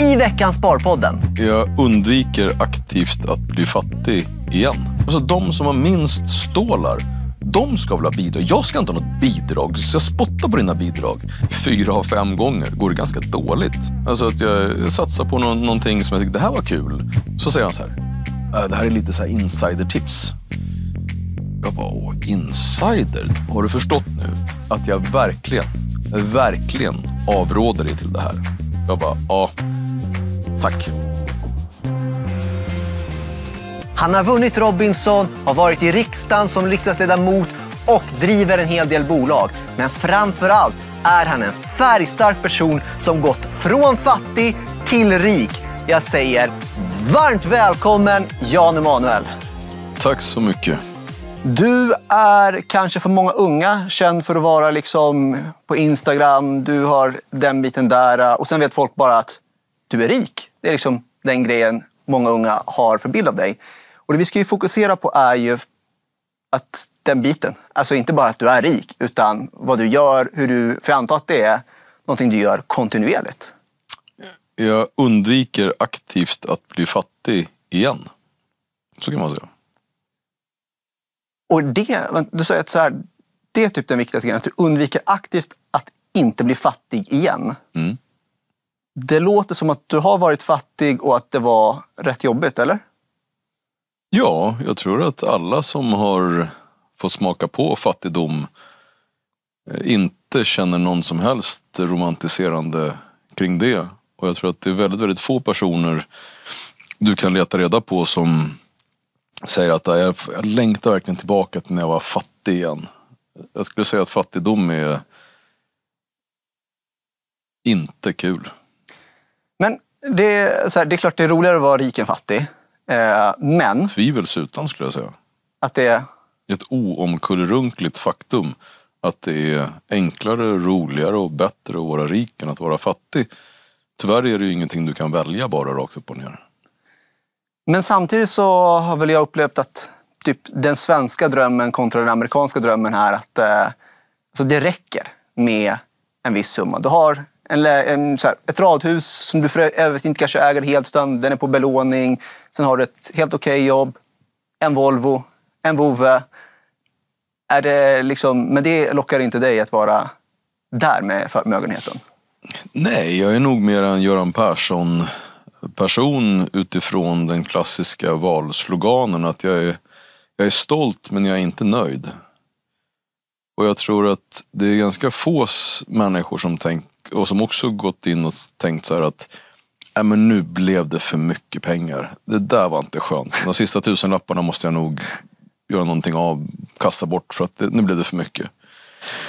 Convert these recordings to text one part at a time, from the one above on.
i veckans Sparpodden. Jag undviker aktivt att bli fattig igen. Alltså de som har minst stålar, de ska väl ha bidrag. Jag ska inte ha något bidrag. Så jag spotta på dina bidrag. Fyra av fem gånger går det ganska dåligt. Alltså att jag satsar på no någonting som jag tycker det här var kul. Så säger han så här. Äh, det här är lite så här insider-tips. Jag bara, åh, insider? Har du förstått nu att jag verkligen, verkligen avråder dig till det här? Jag bara, ja. Tack. Han har vunnit Robinson, har varit i riksdagen som riksdagsledamot och driver en hel del bolag. Men framför allt är han en färgstark person som gått från fattig till rik. Jag säger varmt välkommen Jan Emanuel. Tack så mycket. Du är kanske för många unga känd för att vara liksom på Instagram, du har den biten där och sen vet folk bara att du är rik. Det är liksom den grejen många unga har för bild av dig. Och det vi ska ju fokusera på är ju att den biten. Alltså inte bara att du är rik, utan vad du gör, hur du... För jag antar att det är någonting du gör kontinuerligt. Jag undviker aktivt att bli fattig igen. Så kan man säga. Och det, du säger att så här, det är typ den viktigaste grejen, att du undviker aktivt att inte bli fattig igen. Mm. Det låter som att du har varit fattig och att det var rätt jobbigt, eller? Ja, jag tror att alla som har fått smaka på fattigdom eh, inte känner någon som helst romantiserande kring det. Och jag tror att det är väldigt, väldigt få personer du kan leta reda på som säger att jag, längtar verkligen tillbaka till när jag var fattig igen. Jag skulle säga att fattigdom är inte kul. Men det är, här, det är klart det är roligare att vara rik än fattig. Eh, men... Tvivelsutan skulle jag säga. Att det är... Ett oomkullrunkligt faktum att det är enklare, roligare och bättre att vara rik än att vara fattig. Tyvärr är det ju ingenting du kan välja bara rakt upp och ner. Men samtidigt så har väl jag upplevt att typ, den svenska drömmen kontra den amerikanska drömmen är att eh, alltså det räcker med en viss summa. Du har en, en, här, ett radhus som du för övrigt inte kanske äger helt, utan den är på belåning. Sen har du ett helt okej okay jobb, en Volvo, en vovve. Är det liksom, men det lockar inte dig att vara där med förmögenheten? Nej, jag är nog mer en Göran Persson-person utifrån den klassiska valsloganen. Att jag är, jag är stolt, men jag är inte nöjd. Och jag tror att det är ganska få människor som tänkt, och som också gått in och tänkt så att äh, men nu blev det för mycket pengar. Det där var inte skönt. De sista tusenlapparna måste jag nog göra någonting av, kasta bort för att det, nu blev det för mycket.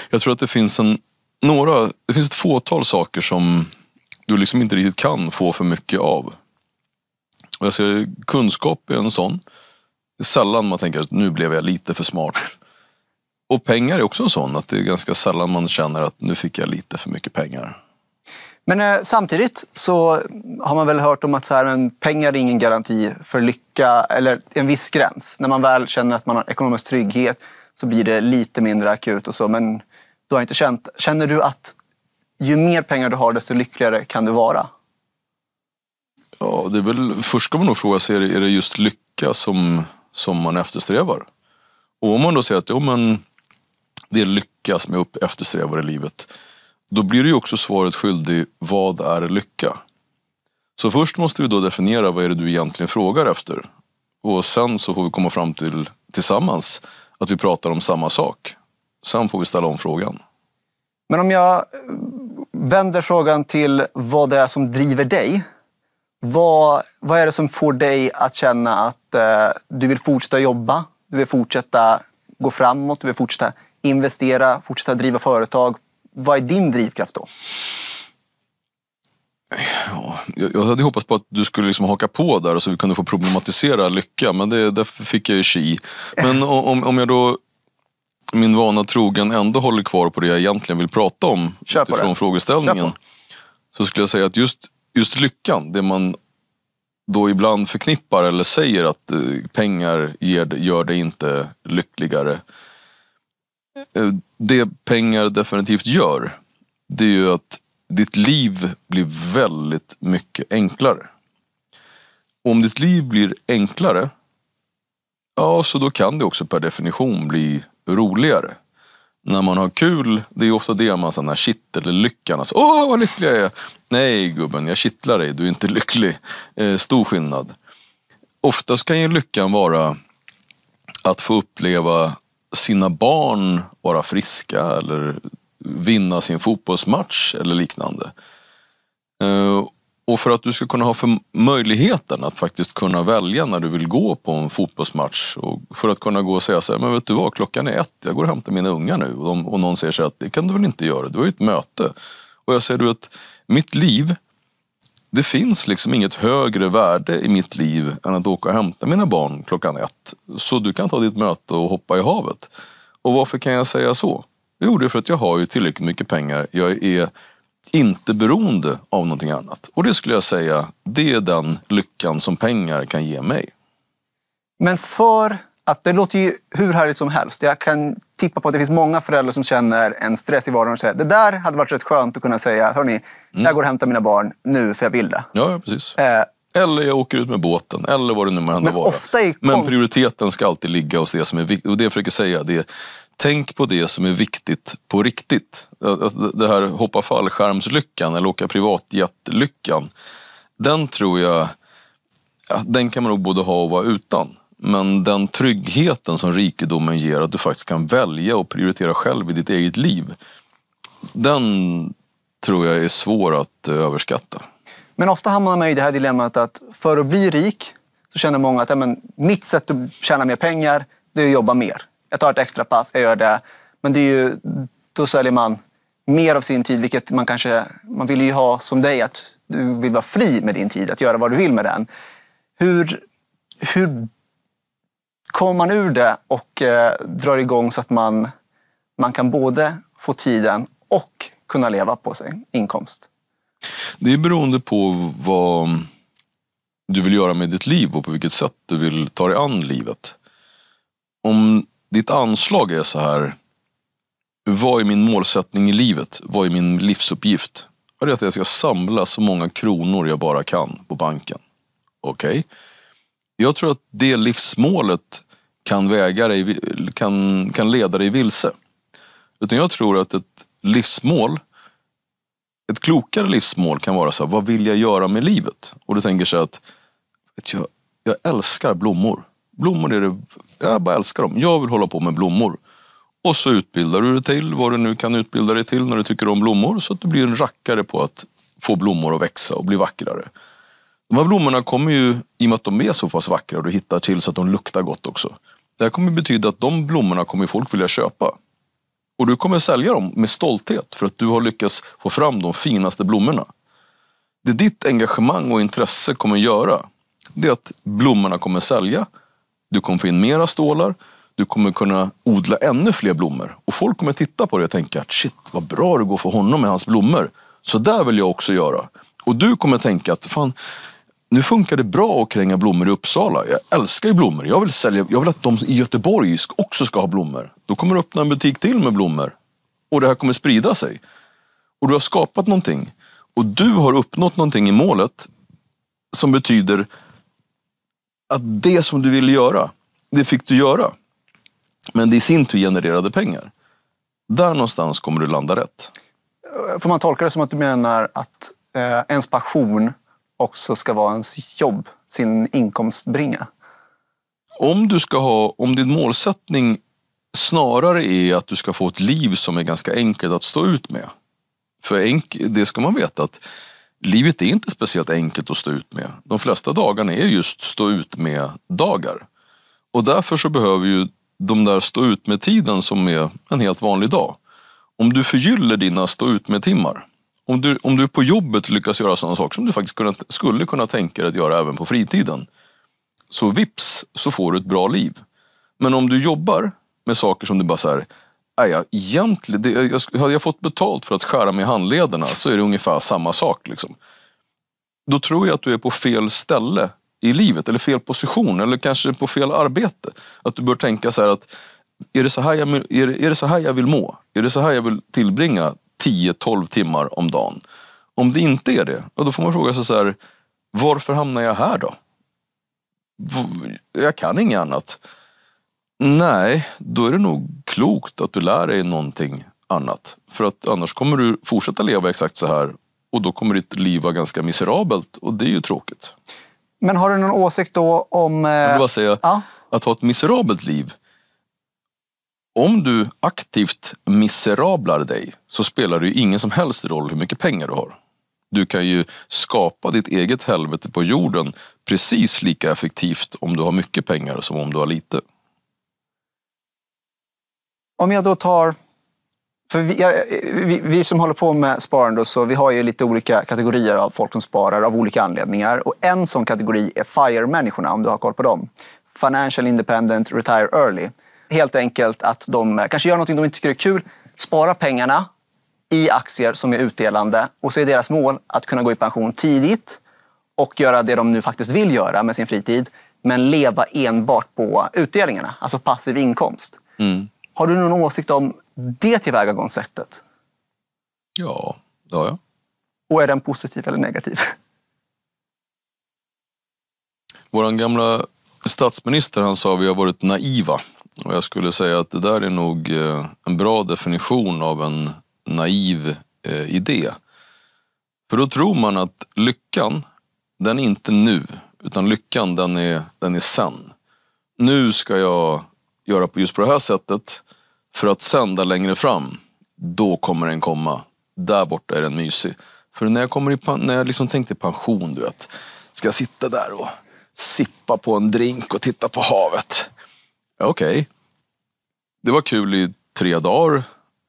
Jag tror att det finns en, några, det finns ett fåtal saker som du liksom inte riktigt kan få för mycket av. Och jag ser, kunskap är en sån. Det är sällan man tänker att nu blev jag lite för smart och pengar är också en sån, att det är ganska sällan man känner att nu fick jag lite för mycket pengar. Men eh, samtidigt så har man väl hört om att så här, en pengar är ingen garanti för lycka, eller en viss gräns. När man väl känner att man har ekonomisk trygghet så blir det lite mindre akut och så. Men du har inte känt, känner du att ju mer pengar du har desto lyckligare kan du vara? Ja, det är väl, först ska man nog fråga sig, är det, är det just lycka som, som man eftersträvar? Och om man då säger att jo, men det är lyckas med upp eftersträvar i livet. Då blir du också svaret skyldig, vad är lycka? Så först måste vi då definiera vad är det du egentligen frågar efter. Och sen så får vi komma fram till tillsammans att vi pratar om samma sak. Sen får vi ställa om frågan. Men om jag eh, vänder frågan till vad det är som driver dig. Vad, vad är det som får dig att känna att eh, du vill fortsätta jobba? Du vill fortsätta gå framåt? Du vill fortsätta investera, fortsätta driva företag. Vad är din drivkraft då? Ja, jag hade hoppats på att du skulle liksom haka på där så vi kunde få problematisera lycka, men det, därför fick jag ju chi. Men om, om jag då min vana trogen ändå håller kvar på det jag egentligen vill prata om Kör utifrån frågeställningen. Så skulle jag säga att just, just lyckan, det man då ibland förknippar eller säger att eh, pengar ger, gör dig inte lyckligare. Eh, det pengar definitivt gör, det är ju att ditt liv blir väldigt mycket enklare. Och om ditt liv blir enklare, ja så då kan det också per definition bli roligare. När man har kul, det är ofta det man sån shit eller lyckan. Alltså, Åh vad lycklig jag är! Nej gubben, jag kittlar dig, du är inte lycklig. Eh, stor skillnad. Oftast kan ju lyckan vara att få uppleva sina barn vara friska eller vinna sin fotbollsmatch eller liknande. Eh, och för att du ska kunna ha möjligheten att faktiskt kunna välja när du vill gå på en fotbollsmatch och för att kunna gå och säga så här, men vet du vad, klockan är ett, jag går och hämtar mina unga nu. Och, de, och någon säger så här, det kan du väl inte göra, du har ju ett möte. Och jag säger, du vet, mitt liv det finns liksom inget högre värde i mitt liv än att åka och hämta mina barn klockan ett. Så du kan ta ditt möte och hoppa i havet. Och varför kan jag säga så? Jo, det är för att jag har ju tillräckligt mycket pengar. Jag är inte beroende av någonting annat. Och det skulle jag säga, det är den lyckan som pengar kan ge mig. Men för att det låter ju hur härligt som helst. Jag kan tippa på att det finns många föräldrar som känner en stress i vardagen och säger det där hade varit rätt skönt att kunna säga, hörni, mm. jag går och hämtar mina barn nu för jag vill det. Ja, ja precis. Eh, eller jag åker ut med båten, eller vad det nu må hända vara. Men prioriteten ska alltid ligga hos det som är viktigt. Och det jag försöker säga, det är, tänk på det som är viktigt på riktigt. Det här hoppa fallskärmslyckan eller åka privatjetlyckan. Den tror jag, den kan man nog både ha och vara utan. Men den tryggheten som rikedomen ger, att du faktiskt kan välja och prioritera själv i ditt eget liv. Den tror jag är svår att eh, överskatta. Men ofta hamnar man i det här dilemmat att för att bli rik så känner många att ja, men mitt sätt att tjäna mer pengar, det är att jobba mer. Jag tar ett extra pass, jag gör det. Men det är ju, då säljer man mer av sin tid, vilket man kanske man vill ju ha som dig, att du vill vara fri med din tid, att göra vad du vill med den. Hur, hur kommer man ur det och eh, drar igång så att man, man kan både få tiden och kunna leva på sin inkomst? Det är beroende på vad du vill göra med ditt liv och på vilket sätt du vill ta dig an livet. Om ditt anslag är så här, vad är min målsättning i livet? Vad är min livsuppgift? det är att jag ska samla så många kronor jag bara kan på banken. Okej, okay jag tror att det livsmålet kan, väga dig, kan, kan leda dig vilse. Utan jag tror att ett livsmål, ett klokare livsmål kan vara så här, vad vill jag göra med livet? Och du tänker så att, jag, jag älskar blommor. Blommor är det, jag bara älskar dem. Jag vill hålla på med blommor. Och så utbildar du dig till vad du nu kan utbilda dig till när du tycker om blommor så att du blir en rackare på att få blommor att växa och bli vackrare. De här blommorna kommer ju, i och med att de är så pass vackra och du hittar till så att de luktar gott också. Det här kommer betyda att de blommorna kommer folk vilja köpa. Och du kommer sälja dem med stolthet för att du har lyckats få fram de finaste blommorna. Det ditt engagemang och intresse kommer göra, det är att blommorna kommer sälja. Du kommer få in mera stålar. Du kommer kunna odla ännu fler blommor. Och folk kommer titta på dig och tänka, att shit vad bra det går för honom med hans blommor. Så där vill jag också göra. Och du kommer tänka att, fan nu funkar det bra att kränga blommor i Uppsala. Jag älskar ju blommor. Jag vill, sälja, jag vill att de i Göteborg också ska ha blommor. Då kommer du öppna en butik till med blommor. Och det här kommer sprida sig. Och du har skapat någonting. Och du har uppnått någonting i målet som betyder att det som du ville göra, det fick du göra. Men det i sin tur genererade pengar. Där någonstans kommer du landa rätt. Får man tolka det som att du menar att eh, ens passion också ska vara ens jobb, sin inkomstbringa. Om, du ska ha, om din målsättning snarare är att du ska få ett liv som är ganska enkelt att stå ut med. För enk, det ska man veta att livet är inte speciellt enkelt att stå ut med. De flesta dagarna är just stå ut med-dagar. Och därför så behöver ju de där stå ut med-tiden som är en helt vanlig dag. Om du förgyller dina stå ut med-timmar om du, om du på jobbet lyckas göra sådana saker som du faktiskt kunna, skulle kunna tänka dig att göra även på fritiden. Så vips så får du ett bra liv. Men om du jobbar med saker som du bara så här, egentligen, det, jag, hade jag fått betalt för att skära mig i handlederna så är det ungefär samma sak. Liksom. Då tror jag att du är på fel ställe i livet, eller fel position, eller kanske på fel arbete. Att du bör tänka så här att, är det så här jag, är det, är det så här jag vill må? Är det så här jag vill tillbringa 10-12 timmar om dagen. Om det inte är det, då får man fråga sig så här, varför hamnar jag här då? Jag kan inget annat. Nej, då är det nog klokt att du lär dig någonting annat. För att annars kommer du fortsätta leva exakt så här och då kommer ditt liv vara ganska miserabelt och det är ju tråkigt. Men har du någon åsikt då om... Eh... Jag vill bara säga, ja. att ha ett miserabelt liv om du aktivt miserablar dig så spelar det ju ingen som helst roll hur mycket pengar du har. Du kan ju skapa ditt eget helvete på jorden precis lika effektivt om du har mycket pengar som om du har lite. Om jag då tar... För vi, vi, vi, som håller på med sparande, så vi har ju lite olika kategorier av folk som sparar av olika anledningar. Och en sån kategori är FIRE-människorna, om du har koll på dem. Financial Independent Retire Early helt enkelt att de eh, kanske gör någonting de inte tycker är kul, sparar pengarna i aktier som är utdelande och så är deras mål att kunna gå i pension tidigt och göra det de nu faktiskt vill göra med sin fritid men leva enbart på utdelningarna, alltså passiv inkomst. Mm. Har du någon åsikt om det tillvägagångssättet? Ja, det har jag. Och är den positiv eller negativ? Vår gamla statsminister han sa vi har varit naiva och jag skulle säga att det där är nog eh, en bra definition av en naiv eh, idé. För då tror man att lyckan, den är inte nu, utan lyckan den är, den är sen. Nu ska jag göra just på det här sättet för att sen där längre fram, då kommer den komma. Där borta är den mysig. För när jag, kommer i, när jag liksom tänkte pension, du vet. Ska jag sitta där och sippa på en drink och titta på havet okej. Okay. Det var kul i tre dagar.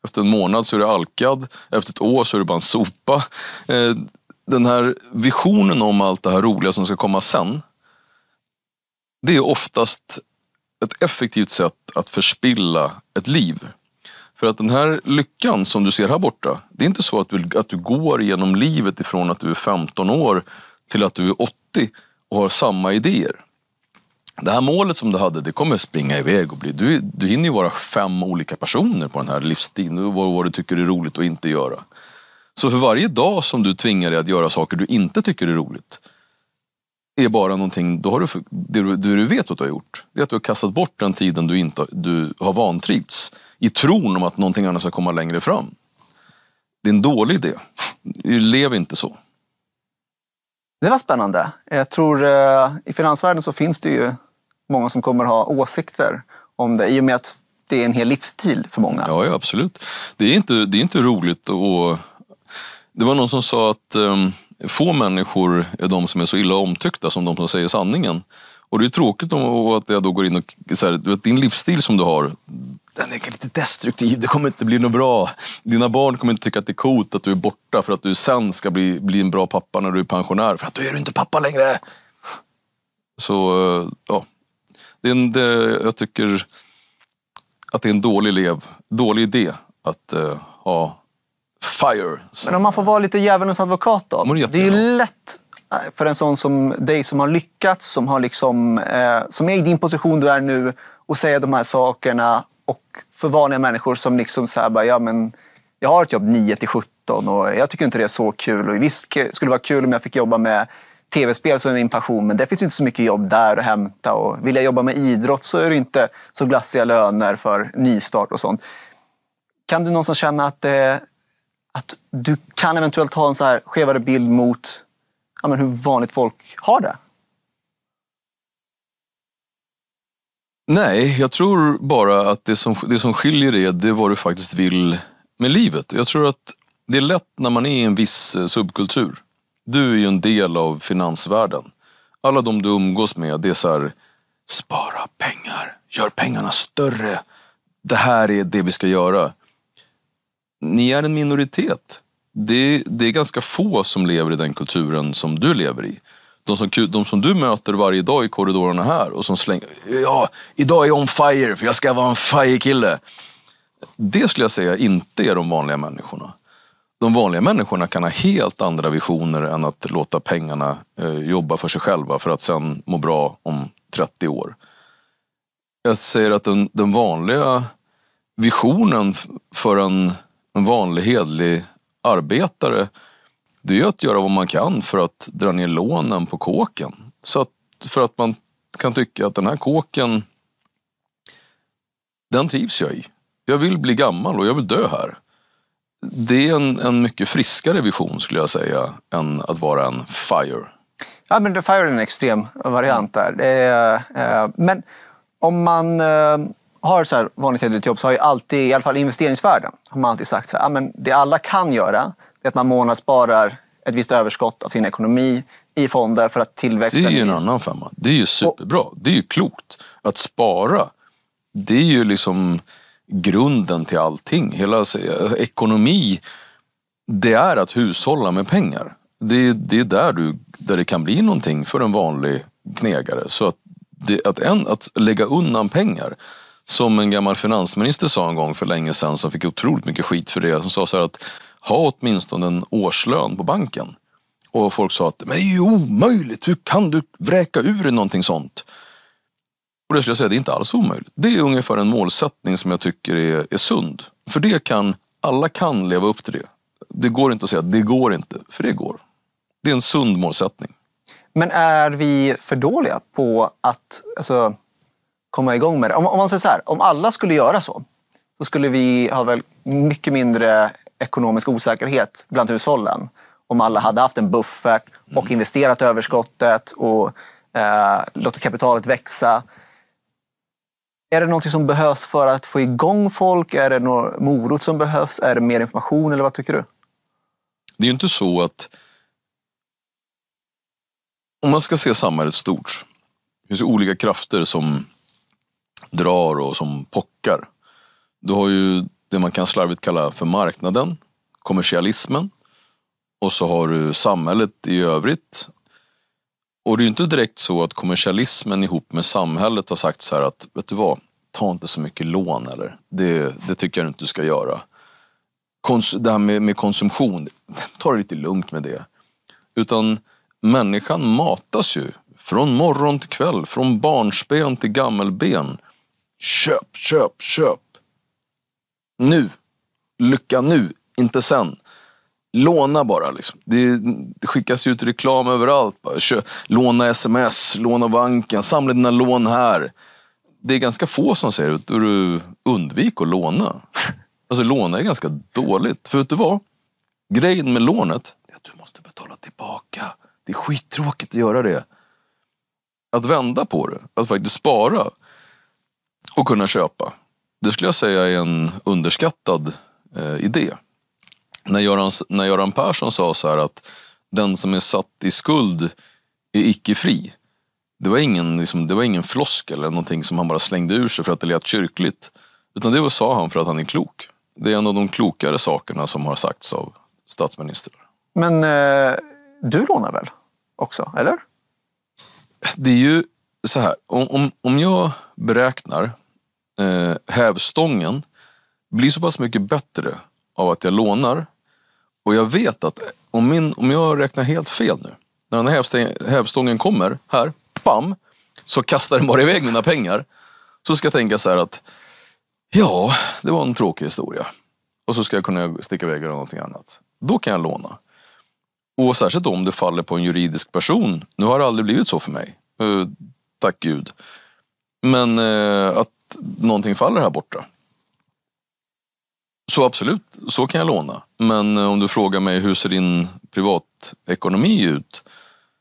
Efter en månad så är du alkad. Efter ett år så är du bara en sopa. Eh, den här visionen om allt det här roliga som ska komma sen. Det är oftast ett effektivt sätt att förspilla ett liv. För att den här lyckan som du ser här borta, det är inte så att du, går genom livet ifrån att du är 15 år till att du är 80 och har samma idéer det här målet som du hade, det kommer springa iväg och bli... Du, du hinner ju vara fem olika personer på den här livsstilen. Vad, vad du tycker är roligt och inte göra. Så för varje dag som du tvingar dig att göra saker du inte tycker är roligt är bara någonting, då har du, det, du vet att du har gjort, det är att du har kastat bort den tiden du, inte, du har vantrivts i tron om att någonting annat ska komma längre fram. Det är en dålig idé. Lev inte så. Det var spännande. Jag tror eh, i finansvärlden så finns det ju många som kommer ha åsikter om det i och med att det är en hel livsstil för många. Ja, ja absolut. Det är inte, det är inte roligt att... Det var någon som sa att eh, få människor är de som är så illa omtyckta som de som säger sanningen. Och det är tråkigt om, att jag då går in och... Så här, din livsstil som du har, den är lite destruktiv, det kommer inte bli något bra. Dina barn kommer inte tycka att det är coolt att du är borta för att du sen ska bli, bli en bra pappa när du är pensionär. För att då är du inte pappa längre! Så, eh, ja. Det är en, det, jag tycker att det är en dålig elev, dålig idé att uh, ha FIRE. Men om man får vara lite djävulens advokat då. Det är ju lätt Eh, för en sån som dig som har lyckats, som, har liksom, eh, som är i din position du är nu och säga de här sakerna. Och för vanliga människor som liksom så här bara, ja men jag har ett jobb 9 till 17 och jag tycker inte det är så kul. Och visst skulle det vara kul om jag fick jobba med tv-spel som är min passion, men det finns inte så mycket jobb där att hämta. Och vill jag jobba med idrott så är det inte så glassiga löner för nystart och sånt. Kan du någonstans känna att, eh, att du kan eventuellt ha en så här skevare bild mot ja, men hur vanligt folk har det? Nej, jag tror bara att det som, det som skiljer är det vad du faktiskt vill med livet. Jag tror att det är lätt när man är i en viss eh, subkultur. Du är ju en del av finansvärlden. Alla de du umgås med, det är så här, spara pengar, gör pengarna större. Det här är det vi ska göra. Ni är en minoritet det, det är ganska få som lever i den kulturen som du lever i. De som, de som du möter varje dag i korridorerna här och som slänger ja, idag är jag on fire för jag ska vara en fire-kille. Det skulle jag säga inte är de vanliga människorna. De vanliga människorna kan ha helt andra visioner än att låta pengarna eh, jobba för sig själva för att sen må bra om 30 år. Jag säger att den, den vanliga visionen för en, en vanlig hedlig arbetare det är att göra vad man kan för att dra ner lånen på kåken. Så att, för att man kan tycka att den här kåken, den trivs jag i. Jag vill bli gammal och jag vill dö här. Det är en, en mycket friskare vision skulle jag säga än att vara en FIRE. Ja, men The FIRE är en extrem variant där. Är, eh, men om man eh, har så här vanligt hederligt jobb så har ju alltid, i alla fall investeringsvärlden. har man alltid sagt så här, men det alla kan göra är att man månadssparar ett visst överskott av sin ekonomi i fonder för att tillväxten... Det är ju en annan femma. Det är ju superbra. det är ju klokt. Att spara, det är ju liksom grunden till allting. Hela alltså, ekonomi, det är att hushålla med pengar. Det, det är där, du, där det kan bli någonting för en vanlig knegare. Så att, det, att, en, att lägga undan pengar som en gammal finansminister sa en gång för länge sedan som fick otroligt mycket skit för det. Som sa så att ha åtminstone en årslön på banken. Och folk sa att det är ju omöjligt, hur kan du vräka ur dig någonting sånt? Och det skulle jag säga, det är inte alls omöjligt. Det är ungefär en målsättning som jag tycker är, är sund. För det kan, alla kan leva upp till det. Det går inte att säga att det går inte, för det går. Det är en sund målsättning. Men är vi för dåliga på att... Alltså, komma igång med det. Om, om man säger så här, om alla skulle göra så, då skulle vi ha väl mycket mindre ekonomisk osäkerhet bland hushållen om alla hade haft en buffert och mm. investerat överskottet och eh, låtit kapitalet växa. Är det något som behövs för att få igång folk? Är det någon morot som behövs? Är det mer information eller vad tycker du? Det är ju inte så att... Om man ska se samhället stort, det finns olika krafter som drar och som pockar. Du har ju det man kan slarvigt kalla för marknaden, kommersialismen och så har du samhället i övrigt. Och det är ju inte direkt så att kommersialismen ihop med samhället har sagt så här att, vet du vad, ta inte så mycket lån eller det, det tycker jag inte du ska göra. Kons det här med, med konsumtion, ta det lite lugnt med det. Utan människan matas ju från morgon till kväll, från barnsben till gammelben Köp, köp, köp. Nu. Lycka nu, inte sen. Låna bara. Liksom. Det, skickas ut reklam överallt. Bara. låna sms, låna banken, samla dina lån här. Det är ganska få som säger att du undvik att låna. Alltså låna är ganska dåligt. För vet du vad? Grejen med lånet är att du måste betala tillbaka. Det är skittråkigt att göra det. Att vända på det, att faktiskt spara och kunna köpa. Det skulle jag säga är en underskattad eh, idé. När Göran, när Göran Persson sa så här att den som är satt i skuld är icke fri. Det var ingen, liksom, ingen floskel eller någonting som han bara slängde ur sig för att det lät kyrkligt. Utan det var, sa han för att han är klok. Det är en av de klokare sakerna som har sagts av statsministrar. Men eh, du lånar väl också, eller? Det är ju så här, om, om, om jag beräknar eh, hävstången blir så pass mycket bättre av att jag lånar. Och jag vet att om, min, om jag räknar helt fel nu, när den här hävstången, kommer här, bam, så kastar den bara iväg mina pengar. Så ska jag tänka så här att, ja, det var en tråkig historia. Och så ska jag kunna sticka iväg och göra någonting annat. Då kan jag låna. Och särskilt om det faller på en juridisk person. Nu har det aldrig blivit så för mig. Uh, tack gud. Men uh, att att någonting faller här borta. Så absolut, så kan jag låna. Men eh, om du frågar mig hur ser din privatekonomi ut?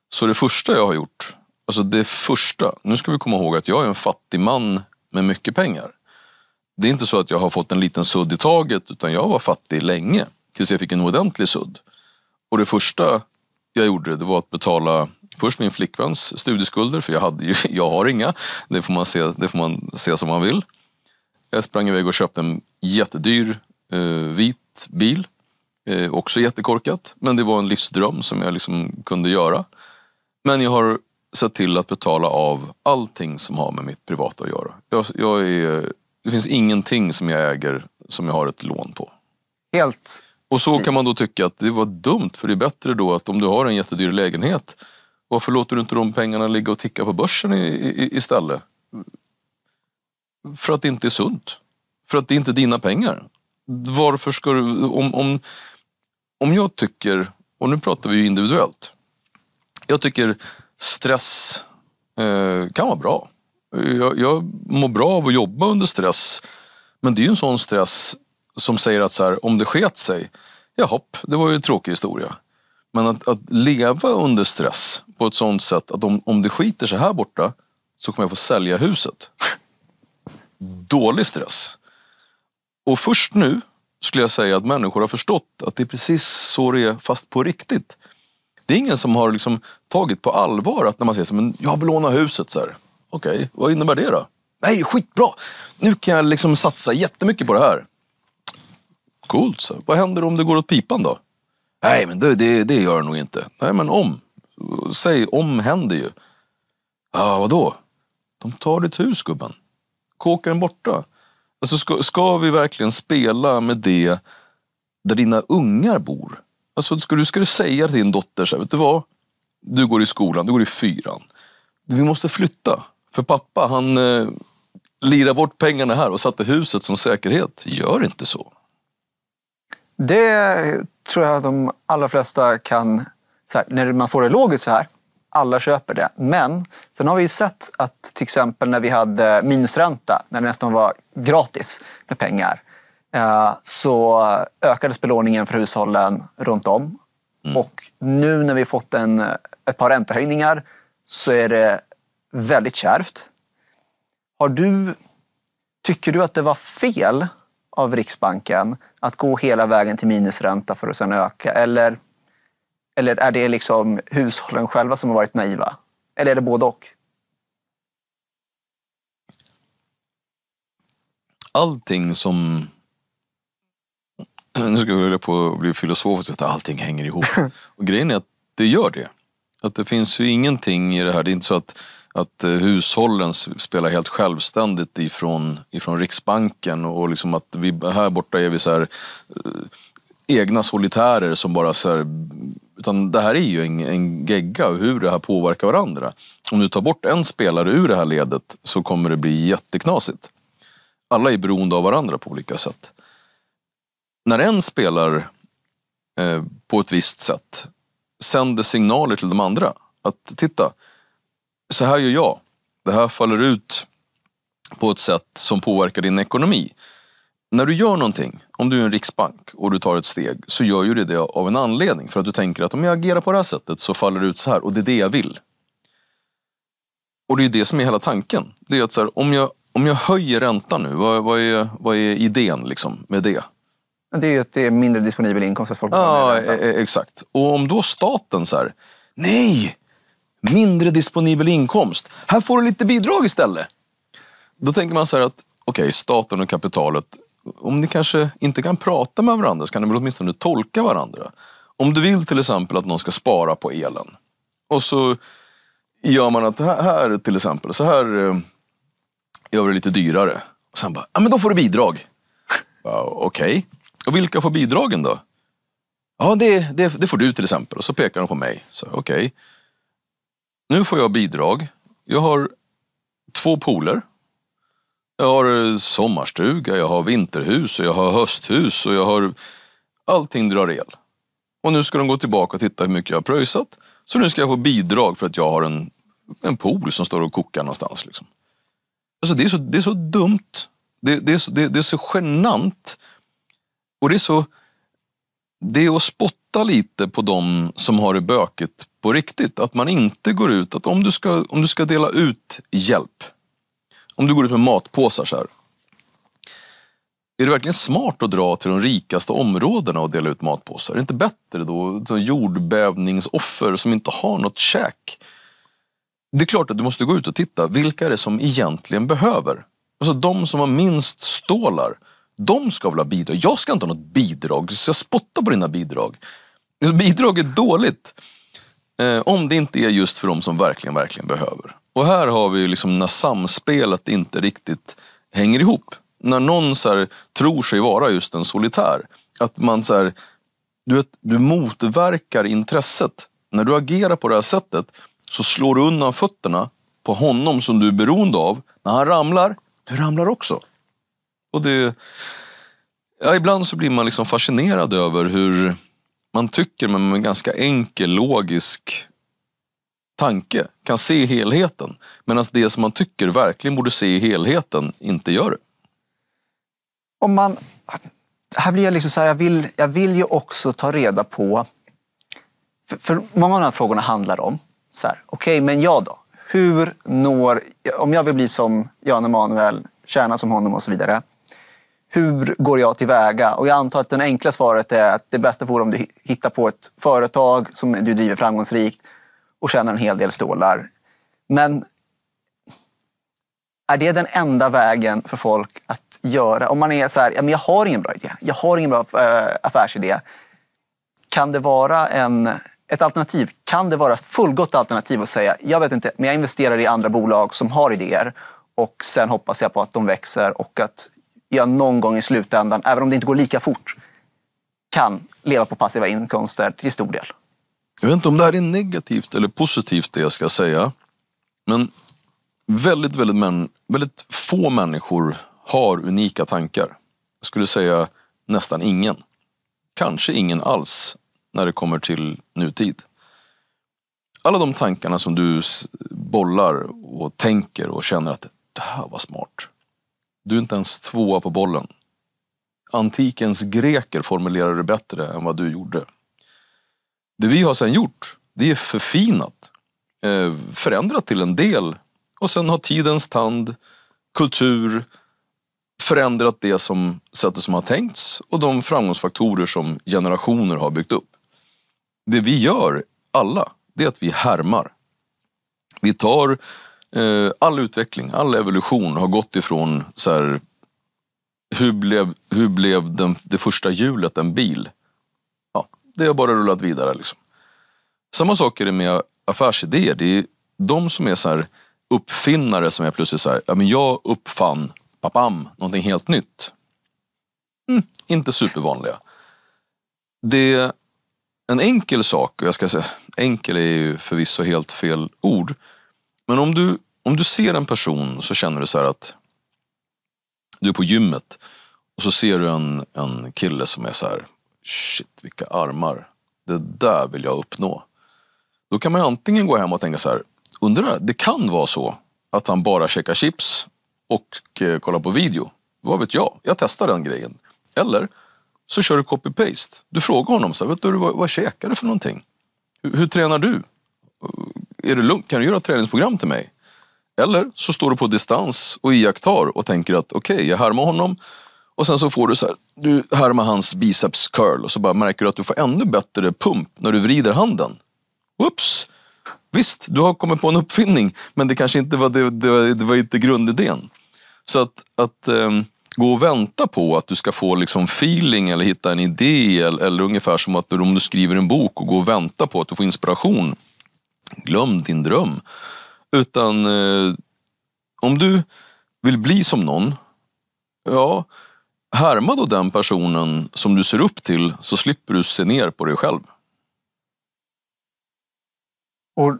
Så det första jag har gjort, alltså det första, nu ska vi komma ihåg att jag är en fattig man med mycket pengar. Det är inte så att jag har fått en liten sudd i taget utan jag var fattig länge tills jag fick en ordentlig sudd. Och det första jag gjorde det var att betala Först min flickväns studieskulder, för jag, hade ju, jag har inga. Det får, man se, det får man se som man vill. Jag sprang iväg och köpte en jättedyr eh, vit bil. Eh, också jättekorkat, men det var en livsdröm som jag liksom kunde göra. Men jag har sett till att betala av allting som har med mitt privata att göra. Jag, jag är, det finns ingenting som jag äger som jag har ett lån på. Helt. Och så kan man då tycka att det var dumt, för det är bättre då att om du har en jättedyr lägenhet varför låter du inte de pengarna ligga och ticka på börsen i, i, istället? För att det inte är sunt. För att det inte är dina pengar. Varför ska du... Om, om, om jag tycker, och nu pratar vi ju individuellt. Jag tycker stress eh, kan vara bra. Jag, jag mår bra av att jobba under stress. Men det är ju en sån stress som säger att så här, om det sket sig, jahopp, det var ju en tråkig historia. Men att, att leva under stress på ett sånt sätt att om, om det skiter sig här borta så kommer jag få sälja huset. Dålig stress. Och först nu skulle jag säga att människor har förstått att det är precis så det är, fast på riktigt. Det är ingen som har liksom tagit på allvar att när man säger så, men jag belånar huset. Okej, okay, vad innebär det då? Nej, skitbra! Nu kan jag liksom satsa jättemycket på det här. Coolt, så. Vad händer om det går åt pipan då? Nej, men det, det, det gör det nog inte. Nej, men om. Säg om händer ju. Ja, vadå? De tar ditt hus, gubben. Kåkaren borta. Alltså, ska, ska vi verkligen spela med det där dina ungar bor? Alltså, ska, du, ska du säga till din dotter, så här, vet du vad? Du går i skolan, du går i fyran. Vi måste flytta. För pappa, han eh, lirar bort pengarna här och satte huset som säkerhet. Gör inte så. Det tror jag att de allra flesta kan... Här, när man får det logiskt så här, alla köper det. Men sen har vi sett att till exempel när vi hade minusränta, när det nästan var gratis med pengar, eh, så ökades belåningen för hushållen runt om. Mm. Och nu när vi fått en, ett par räntehöjningar så är det väldigt kärvt. Har du, tycker du att det var fel av Riksbanken att gå hela vägen till minusränta för att sen öka? Eller, eller är det liksom hushållen själva som har varit naiva? Eller är det både och? Allting som... Nu ska jag höra på att bli filosofisk, att allting hänger ihop. Och grejen är att det gör det. Att det finns ju ingenting i det här. Det är inte så att att eh, hushållen spelar helt självständigt ifrån, ifrån Riksbanken och liksom att vi, här borta är vi så här, eh, egna solitärer som bara så här, utan det här är ju en, en gegga och hur det här påverkar varandra. Om du tar bort en spelare ur det här ledet så kommer det bli jätteknasigt. Alla är beroende av varandra på olika sätt. När en spelar eh, på ett visst sätt sänder signaler till de andra att titta, så här gör jag. Det här faller ut på ett sätt som påverkar din ekonomi. När du gör någonting, om du är en riksbank och du tar ett steg, så gör ju det, av en anledning. För att du tänker att om jag agerar på det här sättet så faller det ut så här och det är det jag vill. Och det är det som är hela tanken. Det är att så här, om, jag, om jag höjer räntan nu, vad, vad, är, vad är idén liksom med det? Det är ju att det är mindre disponibel inkomst att folk Ja, e- e- exakt. Och om då staten så här, nej! mindre disponibel inkomst. Här får du lite bidrag istället. Då tänker man så här att okej, okay, staten och kapitalet, om ni kanske inte kan prata med varandra så kan ni väl åtminstone tolka varandra. Om du vill till exempel att någon ska spara på elen och så gör man att här till exempel, så här eh, gör vi det lite dyrare. Och sen bara, ja men då får du bidrag. Okej, okay. och vilka får bidragen då? Ja, det, det, det, får du till exempel. Och så pekar de på mig. Okej. Okay. Nu får jag bidrag. Jag har två pooler. Jag har eh, sommarstuga, jag har vinterhus och jag har hösthus och jag har... Allting drar el. Och nu ska de gå tillbaka och titta hur mycket jag har pröjsat. Så nu ska jag få bidrag för att jag har en, en pool som står och kokar någonstans. Liksom. Alltså det, är så, det är så dumt. Det, det, är så, det, det är så genant. Och det är så... Det är att spotta lätta lite på dem som har det bökigt på riktigt. Att man inte går ut, att om du ska, om du ska dela ut hjälp. Om du går ut med matpåsar så här. Är det verkligen smart att dra till de rikaste områdena och dela ut matpåsar? Är det inte bättre då, jordbävningsoffer som inte har något käk? Det är klart att du måste gå ut och titta, vilka är det som egentligen behöver? Alltså de som har minst stålar. De ska väl ha bidrag. Jag ska inte ha något bidrag. Så jag spottar på dina bidrag. Alltså, bidrag är dåligt. Eh, om det inte är just för de som verkligen, verkligen behöver. Och här har vi liksom när samspelet inte riktigt hänger ihop. När någon så här, tror sig vara just en solitär. Att man så här, du, vet, du motverkar intresset. När du agerar på det här sättet så slår du undan fötterna på honom som du är beroende av. När han ramlar, du ramlar också. Och det, ja, ibland så blir man liksom fascinerad över hur man tycker men med en ganska enkel logisk tanke kan se helheten. Medan det som man tycker verkligen borde se i helheten inte gör det. Om man... Här blir jag liksom så här, jag vill, jag vill ju också ta reda på... För, för många av de här frågorna handlar om, så här, okej, okay, men jag då? Hur når... Om jag vill bli som Jan Emanuel, tjäna som honom och så vidare hur går jag tillväga? Och jag antar att det enkla svaret är att det bästa vore om du hittar på ett företag som du driver framgångsrikt och tjänar en hel del stålar. Men är det den enda vägen för folk att göra? Om man är så här, ja, men jag har ingen bra idé, jag har ingen bra eh, affärsidé. Kan det vara en, ett alternativ? Kan det vara ett fullgott alternativ att säga, jag vet inte, men jag investerar i andra bolag som har idéer och sen hoppas jag på att de växer och att jag någon gång i slutändan, även om det inte går lika fort, kan leva på passiva inkomster till stor del. Jag vet inte om det här är negativt eller positivt det jag ska säga. Men väldigt, väldigt, män, väldigt få människor har unika tankar. Jag skulle säga nästan ingen. Kanske ingen alls när det kommer till nutid. Alla de tankarna som du bollar och tänker och känner att det här var smart. Du är inte ens tvåa på bollen. Antikens greker formulerade det bättre än vad du gjorde. Det vi har sen gjort, det är förfinat, eh, förändrat till en del och sen har tidens tand, kultur, förändrat det som sättet som har tänkts och de framgångsfaktorer som generationer har byggt upp. Det vi gör, alla, det är att vi härmar. Vi tar Eh, all utveckling, all evolution har gått ifrån så här, hur blev, hur blev den, det första hjulet en bil? Ja, det har bara rullat vidare. Liksom. Samma sak är det med affärsidéer. Det är de som är så här, uppfinnare som är plötsligt så här, ja, men jag uppfann papam, någonting helt nytt. Mm, inte supervanliga. Det är en enkel sak, och jag ska säga enkel är ju förvisso helt fel ord. Men om du, om du ser en person så känner du så att du är på gymmet och så ser du en, en kille som är så här, shit vilka armar, det där vill jag uppnå. Då kan man antingen gå hem och tänka så här, undrar, det kan vara så att han bara käkar chips och eh, kollar på video. Vad vet jag, jag testar den grejen. Eller så kör du copy-paste. Du frågar honom, så här, vet du, vad, vad käkar du för någonting? Hur, hur tränar du? är det lugnt? Kan du göra ett träningsprogram till mig? Eller så står du på distans och iakttar och tänker att okej, okay, jag härmar honom. Och sen så får du så här, du härmar hans biceps curl och så bara märker du att du får ännu bättre pump när du vrider handen. Oops! Visst, du har kommit på en uppfinning, men det kanske inte var, det, det var, det var inte grundidén. Så att, att um, gå och vänta på att du ska få liksom feeling eller hitta en idé eller, eller ungefär som att om du skriver en bok och går och väntar på att du får inspiration glöm din dröm. Utan eh, om du vill bli som någon, ja, härma då den personen som du ser upp till så slipper du se ner på dig själv. Och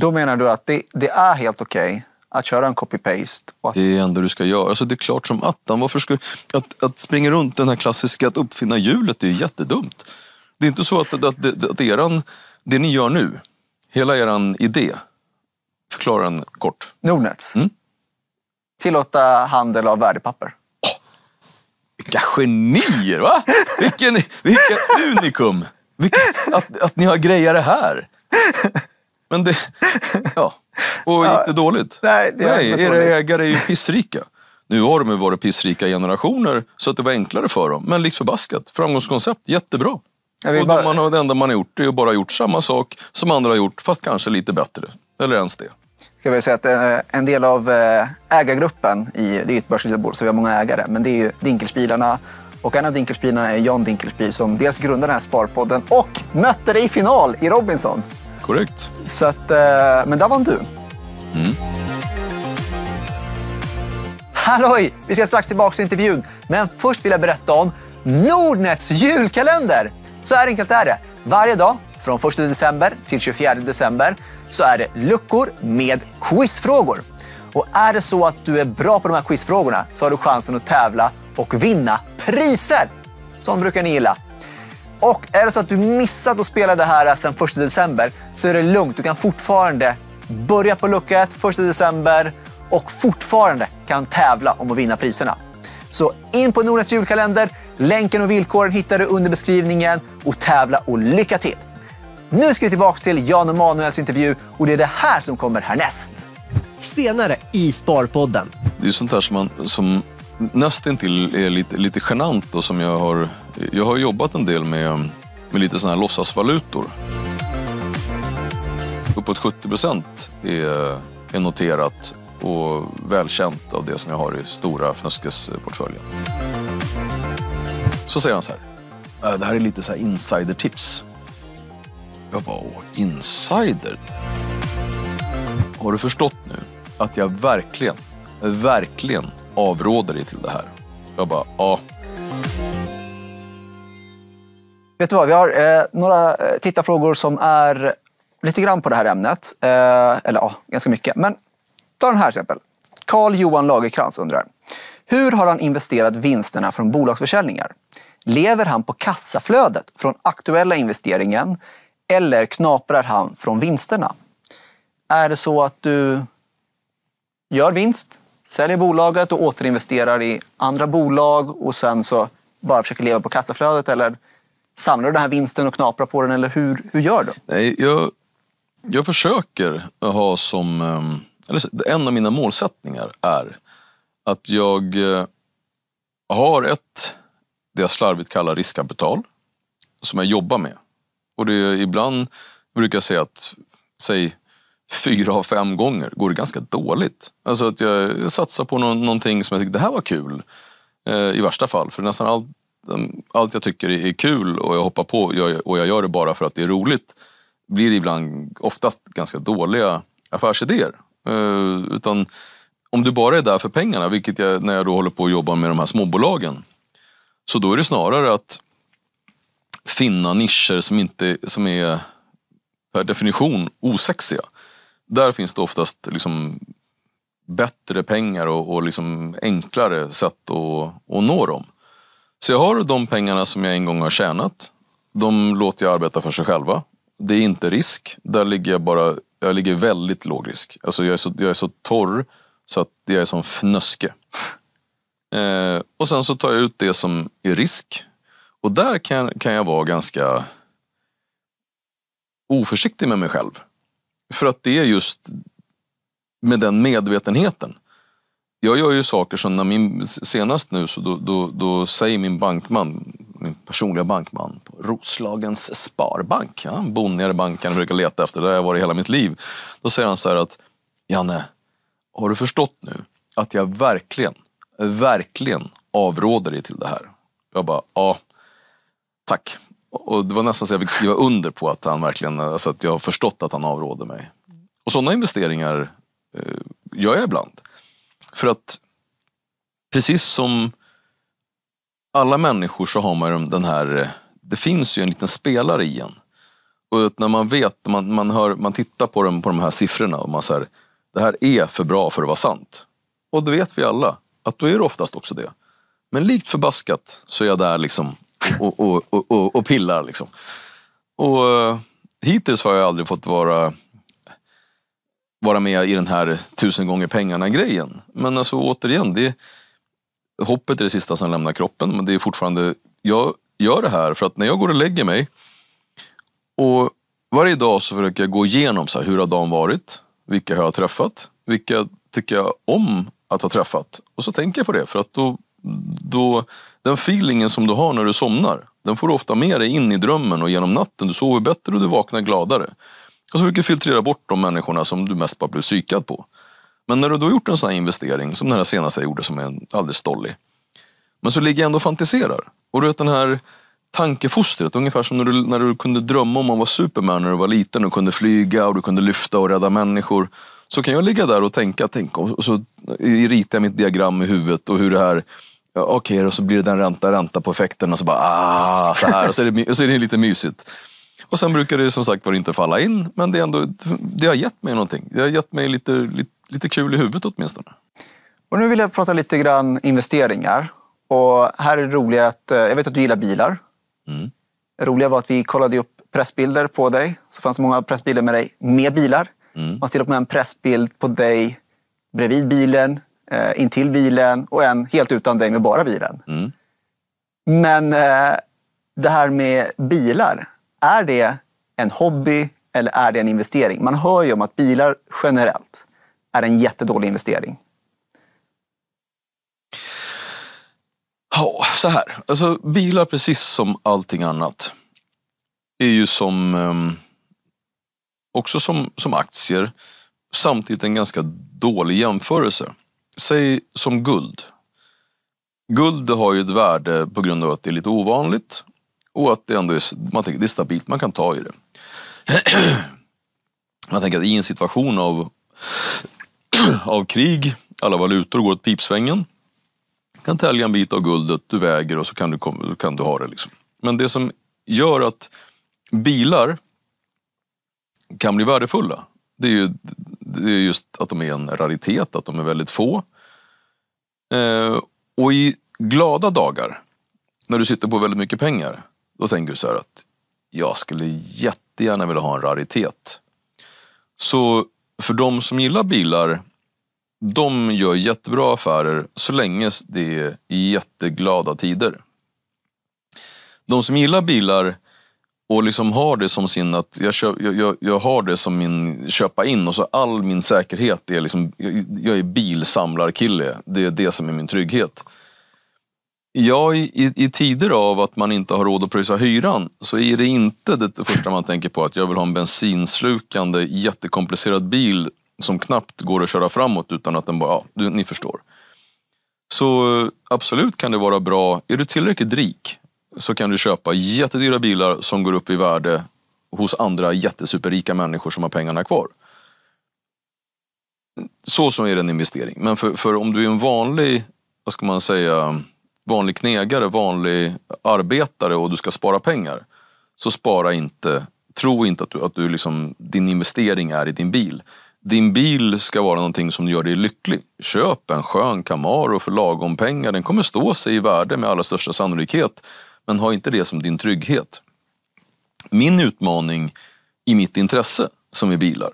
då menar du att det, det är helt okej okay att köra en copy-paste? Att... Det är det enda du ska göra. Alltså, det är klart som attan. Varför ska, att, att springa runt den här klassiska att uppfinna hjulet, det är jättedumt. Det är inte så att, att, att, att eran, det ni gör nu, Hela er idé, förklara den kort. Nordnets. Mm? Tillåta handel av värdepapper. Oh, vilka genier! Va? Vilken, vilka unikum! Vilka, att, att ni har grejat det här. Men det... Ja. Och gick det dåligt? Nej, det Nej era dåligt. ägare är ju pissrika. Nu har de ju varit pissrika generationer, så att det var enklare för dem. Men likt förbaskat, framgångskoncept, jättebra och bara... man, det enda man har gjort är att bara gjort samma sak som andra har gjort, fast kanske lite bättre. Eller ens det. Ska vi säga att eh, en del av eh, ägargruppen, i, det är ett börsnoterat bolag så vi har många ägare, men det är ju Dinkelspilarna. Och en av Dinkelspilarna är John Dinkelspiel som dels grundade den här Sparpodden och mötte dig i final i Robinson. Korrekt. Så att, eh, men där vann du. Mm. Halloj! Vi ska strax tillbaka till intervjun, men först vill jag berätta om Nordnets julkalender. Så här enkelt är det. Varje dag från 1 december till 24 december så är det luckor med quizfrågor. Och är det så att du är bra på de här quizfrågorna så har du chansen att tävla och vinna priser. Sånt brukar ni gilla. Och är det så att du missat att spela det här sedan 1 december så är det lugnt. Du kan fortfarande börja på lucka 1 december och fortfarande kan tävla om att vinna priserna. Så in på Nordnets julkalender. Länken och villkoren hittar du under beskrivningen. Och tävla och lycka till! Nu ska vi tillbaka till Jan och Manuels intervju och det är det här som kommer härnäst. Senare i Sparpodden. Det är sånt där som, man, som nästintill är lite, lite genant och som jag har... Jag har jobbat en del med, med lite såna här låtsasvalutor. Uppåt 70 procent är, är noterat och välkänt av det som jag har i stora fnuskesportföljen. Så säger han så här. Äh, det här är lite så här insidertips. Jag bara, åh, insider? Har du förstått nu att jag verkligen, verkligen avråder dig till det här? Jag bara, ja. Vet du vad, vi har eh, några eh, tittarfrågor som är lite grann på det här ämnet. Eh, eller ja, ganska mycket. Men Ta den här exempel. karl Johan Lagerkrans undrar. Hur har han investerat vinsterna från bolagsförsäljningar? Lever han på kassaflödet från aktuella investeringen eller knaprar han från vinsterna? Är det så att du gör vinst, säljer bolaget och återinvesterar i andra bolag och sen så bara försöker leva på kassaflödet? Eller samlar du den här vinsten och knaprar på den? Eller hur, hur gör du? Nej, jag, jag försöker ha som ehm, eller en av mina målsättningar är att jag eh, har ett, det jag slarvigt kallar riskkapital, som jag jobbar med. Och det är ibland, brukar jag säga att, säg fyra av fem gånger går det ganska dåligt. Alltså att jag satsar på no någonting som jag tycker, det här var kul. Eh, I värsta fall, för nästan allt, mm, allt jag tycker är kul och jag hoppar på och jag, och jag gör det bara för att det är roligt blir ibland oftast ganska dåliga affärsidéer. Eh, utan om du bara är där för pengarna, vilket jag när jag då håller på att jobba med de här småbolagen. Så då är det snarare att finna nischer som, inte, som är per definition osexiga. Där finns det oftast liksom bättre pengar och, och liksom enklare sätt att, att nå dem. Så jag har de pengarna som jag en gång har tjänat. De låter jag arbeta för sig själva. Det är inte risk. Där ligger jag bara jag ligger väldigt låg risk. Alltså jag, är så, jag är så torr så att jag är som fnöske. Eh, och sen så tar jag ut det som är risk. Och där kan, kan jag vara ganska oförsiktig med mig själv. För att det är just med den medvetenheten. Jag gör ju saker som när min, senast nu så då, då, då säger min bankman min personliga bankman på Roslagens Sparbank. Ja, bonnigare bank han brukar leta efter, Där har jag varit hela mitt liv. Då säger han så här att Janne, har du förstått nu att jag verkligen, verkligen avråder dig till det här? Jag bara, ja, tack. Och det var nästan så jag fick skriva under på att han verkligen, alltså att jag har förstått att han avråder mig. Och sådana investeringar eh, gör jag ibland. För att precis som alla människor så har man ju den här, eh, det finns ju en liten spelare i en. Och när man vet, man, man, hör, man tittar på, dem, på de här siffrorna och man säger det här är för bra för att vara sant. Och det vet vi alla, att då är det oftast också det. Men likt förbaskat så är jag där liksom och, och, och, och pillar. Liksom. Och eh, hittills har jag aldrig fått vara, vara med i den här tusen gånger pengarna-grejen. Men alltså återigen, det hoppet är det sista som lämnar kroppen, men det är fortfarande, jag gör det här för att när jag går och lägger mig och varje dag så försöker jag gå igenom så här, hur har dagen varit? Vilka har jag träffat? Vilka tycker jag om att ha träffat? Och så tänker jag på det för att då, då den feelingen som du har när du somnar, den får du ofta med dig in i drömmen och genom natten. Du sover bättre och du vaknar gladare. Och så försöker filtrera bort de människorna som du mest bara blir psykad på. Men när du då gjort en sån här investering, som den här senaste jag gjorde som är alldeles stollig. Men så ligger jag ändå och fantiserar. Och du vet den här tankefostret, ungefär som när du, när du kunde drömma om att vara Superman när du var liten och kunde flyga och du kunde lyfta och rädda människor. Så kan jag ligga där och tänka, tänka och så ritar jag mitt diagram i huvudet och hur det här ja, Okej, okay, och så blir det den ränta, ränta på effekten och så bara ah, så här. Och så är det, och så är det lite mysigt. Och sen brukar det som sagt var inte falla in, men det, är ändå, det har gett mig någonting. Det har gett mig lite, lite lite kul i huvudet åtminstone. Och nu vill jag prata lite grann investeringar. Och här är det roliga att, eh, jag vet att du gillar bilar. Mm. Det roliga var att vi kollade upp pressbilder på dig. Så fanns många pressbilder med dig med bilar. Mm. Man till och med en pressbild på dig bredvid bilen, eh, intill bilen och en helt utan dig med bara bilen. Mm. Men eh, det här med bilar, är det en hobby eller är det en investering? Man hör ju om att bilar generellt är en jättedålig investering? Ja, så här. Alltså, bilar, precis som allting annat, är ju som um, också som, som aktier, samtidigt en ganska dålig jämförelse. Säg som guld. Guld har ju ett värde på grund av att det är lite ovanligt och att det ändå är, man tänker, det är stabilt, man kan ta i det. Man tänker att i en situation av av krig. Alla valutor går åt pipsvängen. Du kan tälja en bit av guldet, du väger och så kan du, kan du ha det. Liksom. Men det som gör att bilar kan bli värdefulla, det är, ju, det är just att de är en raritet, att de är väldigt få. Eh, och i glada dagar, när du sitter på väldigt mycket pengar, då tänker du så här att jag skulle jättegärna vilja ha en raritet. Så för de som gillar bilar de gör jättebra affärer så länge det är jätteglada tider. De som gillar bilar och liksom har det som sin att jag, köp, jag, jag, jag, har det som min köpa in och så all min säkerhet är liksom, jag, jag är bilsamlarkille. Det är det som är min trygghet. Ja, i, i, tider av att man inte har råd att pröjsa hyran så är det inte det första man tänker på att jag vill ha en bensinslukande jättekomplicerad bil som knappt går att köra framåt utan att den bara, ja, du, ni förstår. Så eh, absolut kan det vara bra, är du tillräckligt rik så kan du köpa jättedyra bilar som går upp i värde hos andra jättesuperrika människor som har pengarna kvar. Så som är det en investering. Men för, för om du är en vanlig, vad ska man säga, vanlig knegare, vanlig arbetare och du ska spara pengar. Så spara inte, tro inte att, du, att du liksom, din investering är i din bil din bil ska vara någonting som gör dig lycklig. Köp en skön Camaro för lagom pengar. Den kommer stå sig i värde med allra största sannolikhet. Men ha inte det som din trygghet. Min utmaning i mitt intresse, som är bilar.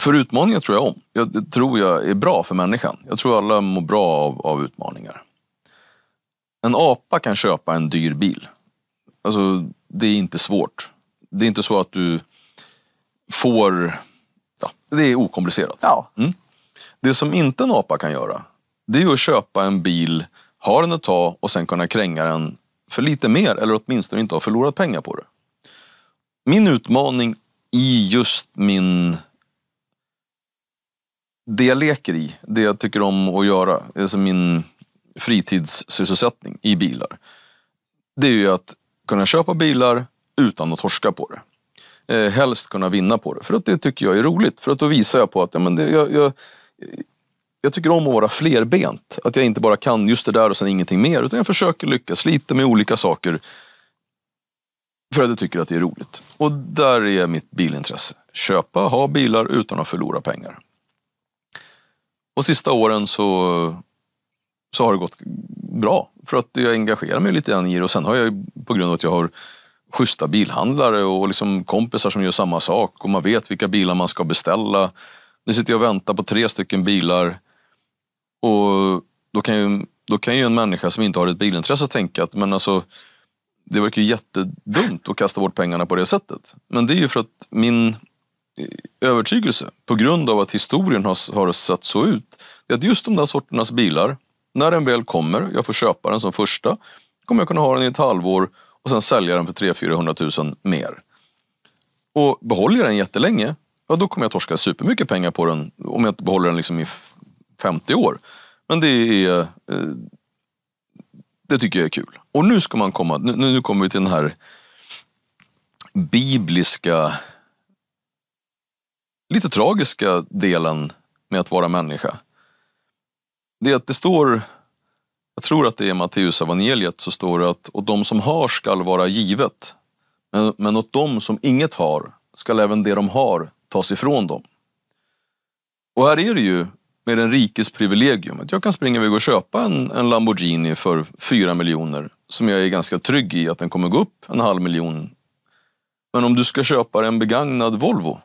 För utmaningar tror jag om. Jag tror jag är bra för människan. Jag tror alla mår bra av, av utmaningar. En apa kan köpa en dyr bil. Alltså, det är inte svårt. Det är inte så att du får Ja, det är okomplicerat. Ja. Mm. Det som inte en apa kan göra, det är att köpa en bil, ha den ett tag och sen kunna kränga den för lite mer eller åtminstone inte ha förlorat pengar på det. Min utmaning i just min... Det jag leker i, det jag tycker om att göra, alltså min fritidssysselsättning i bilar. Det är ju att kunna köpa bilar utan att torska på det eh, helst kunna vinna på det. För att det tycker jag är roligt. För att då visar jag på att ja, men det, jag, jag, jag tycker om att vara flerbent. Att jag inte bara kan just det där och sen ingenting mer. Utan jag försöker lyckas lite med olika saker. För att jag tycker att det är roligt. Och där är mitt bilintresse. Köpa, ha bilar utan att förlora pengar. Och sista åren så, så har det gått bra. För att jag engagerar mig lite grann i det. och sen har jag på grund av att jag har schyssta bilhandlare och liksom kompisar som gör samma sak och man vet vilka bilar man ska beställa. Nu sitter jag och väntar på tre stycken bilar och då kan ju, då kan ju en människa som inte har ett bilintresse tänka att men alltså, det verkar ju jättedumt att kasta bort pengarna på det sättet. Men det är ju för att min eh, övertygelse, på grund av att historien har, har sett så ut, är att just de där sorternas bilar, när den väl kommer, jag får köpa den som första, kommer jag kunna ha den i ett halvår och sen sälja den för 300-400 000 mer. Och behåller jag den jättelänge, ja, då kommer jag torska supermycket pengar på den om jag inte behåller den liksom i 50 år. Men det är... Eh, det tycker jag är kul. Och nu ska man komma, nu, nu kommer vi till den här bibliska, lite tragiska delen med att vara människa. Det är att det står jag tror att det är Matteus evangeliet så står det att och de som har skall vara givet. Men, men åt dem som inget har skall även det de har tas ifrån dem. Och här är det ju med den rikes privilegium. Att jag kan springa iväg och köpa en, en, Lamborghini för fyra miljoner som jag är ganska trygg i att den kommer gå upp en halv miljon. Men om du ska köpa en begagnad Volvo.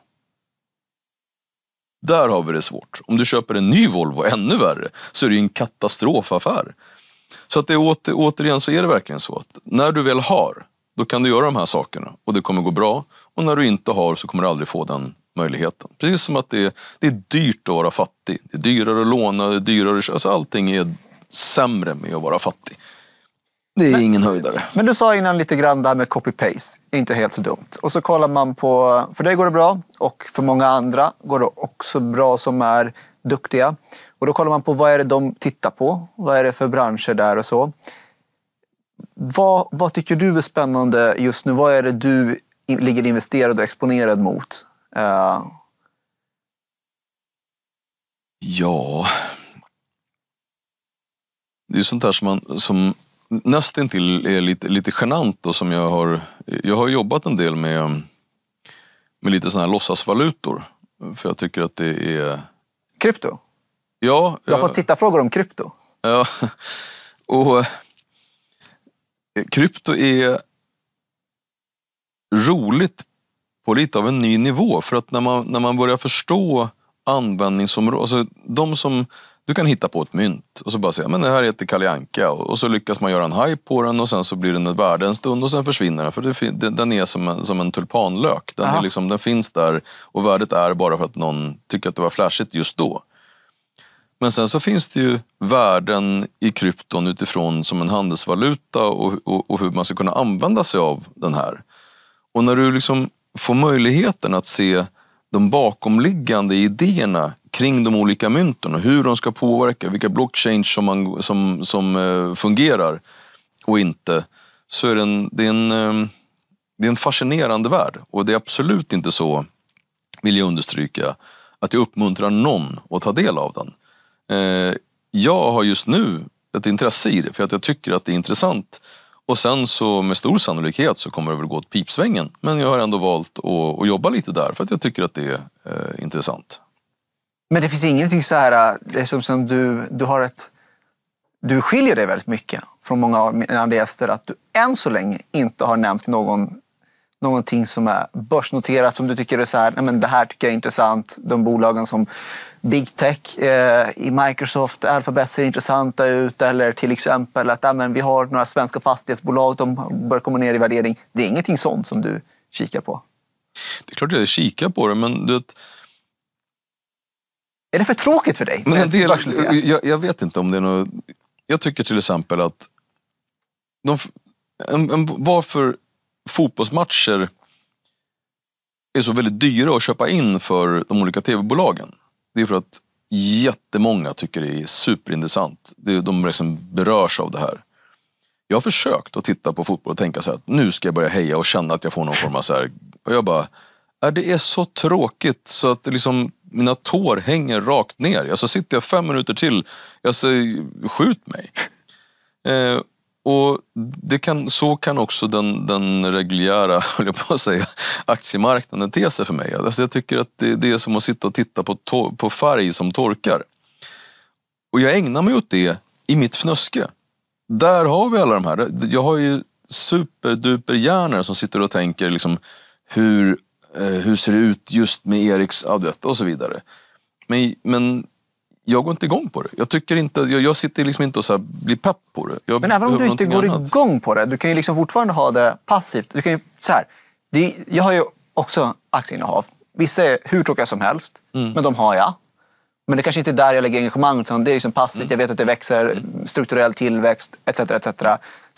Där har vi det svårt. Om du köper en ny Volvo, ännu värre, så är det ju en katastrofaffär. Så att det åter, återigen så är det verkligen så att när du väl har, då kan du göra de här sakerna och det kommer gå bra. Och när du inte har så kommer du aldrig få den möjligheten. Precis som att det är, det är dyrt att vara fattig. Det är dyrare att låna, det är dyrare att alltså allting är sämre med att vara fattig. Det är men, ingen höjdare. Men du sa innan lite grann där med copy-paste. inte helt så dumt. Och så kollar man på, för dig går det bra och för många andra går det också bra som är duktiga. Och då kollar man på vad är det de tittar på? Vad är det för branscher där och så? Vad, vad tycker du är spännande just nu? Vad är det du ligger investerad och exponerad mot? Uh... Ja... Det är sånt där som, man, som nästintill är lite, lite genant då, som jag har... Jag har jobbat en del med, med lite såna här låtsasvalutor. För jag tycker att det är... Krypto? Ja, du har ja. fått tittarfrågor om krypto. Ja, och eh, krypto är roligt på lite av en ny nivå. För att när man, när man börjar förstå användningsområden, alltså de som du kan hitta på ett mynt och så bara säga men det här heter Kalle Anka och så lyckas man göra en hype på den och sen så blir den ett värde en stund och sen försvinner den. För den är som en, som en tulpanlök. Den, är liksom, den finns där och värdet är bara för att någon tycker att det var flashigt just då. Men sen så finns det ju värden i krypton utifrån som en handelsvaluta och, och, och hur man ska kunna använda sig av den här. Och när du liksom får möjligheten att se de bakomliggande idéerna kring de olika mynten och hur de ska påverka, vilka blockchains som, man, som, som eh, fungerar och inte. Så är det, en, det, är en, eh, det är en fascinerande värld och det är absolut inte så, vill jag understryka, att jag uppmuntrar någon att ta del av den. Eh, jag har just nu ett intresse i det för att jag tycker att det är intressant. Och sen så med stor sannolikhet så kommer det väl gå åt pipsvängen. Men jag har ändå valt att, att jobba lite där för att jag tycker att det är eh, intressant. Men det finns ingenting så här, eh, det är som, som du, du har ett... Du skiljer dig väldigt mycket från många av mina gäster att du än så länge inte har nämnt någon någonting som är börsnoterat som du tycker är så här, nej men det här tycker jag är intressant. De bolagen som Big Tech eh, i Microsoft, Alphabet ser intressanta ut. Eller till exempel att nej men vi har några svenska fastighetsbolag, de bör komma ner i värdering. Det är ingenting sånt som du kikar på? Det är klart jag kikar på det, men du vet, är det för tråkigt för dig? Men del, jag, jag, vet inte om det är något... Jag tycker till exempel att... De, en, en, varför fotbollsmatcher är så väldigt dyra att köpa in för de olika tv-bolagen. Det är för att jättemånga tycker det är superintressant. De liksom berörs av det här. Jag har försökt att titta på fotboll och tänka så här, att nu ska jag börja heja och känna att jag får någon form av så här. Och jag bara, är äh, det är så tråkigt så att liksom, mina tår hänger rakt ner. Alltså sitter jag fem minuter till, jag säger, skjut mig. Eh, och det kan, så kan också den, den reguljära, höll jag på att säga, aktiemarknaden te sig för mig. Alltså jag tycker att det, det är som att sitta och titta på, to, på färg som torkar. Och jag ägnar mig åt det i mitt fnöske. Där har vi alla de här. Jag har ju superduperhjärnor som sitter och tänker liksom, hur, eh, hur ser det ut just med Eriks advett och så vidare. Men, men jag går inte igång på det. Jag, tycker inte, jag, jag sitter liksom inte och så här, blir pepp på det. Jag men även om du inte går annat. igång på det, du kan ju liksom fortfarande ha det passivt. Du kan ju, så här, det, jag har ju också aktieinnehav. Vissa är hur tråkiga som helst, mm. men de har jag. Men det kanske inte är där jag lägger engagemang, utan det är liksom passivt. Mm. Jag vet att det växer, mm. strukturell tillväxt etc. etc.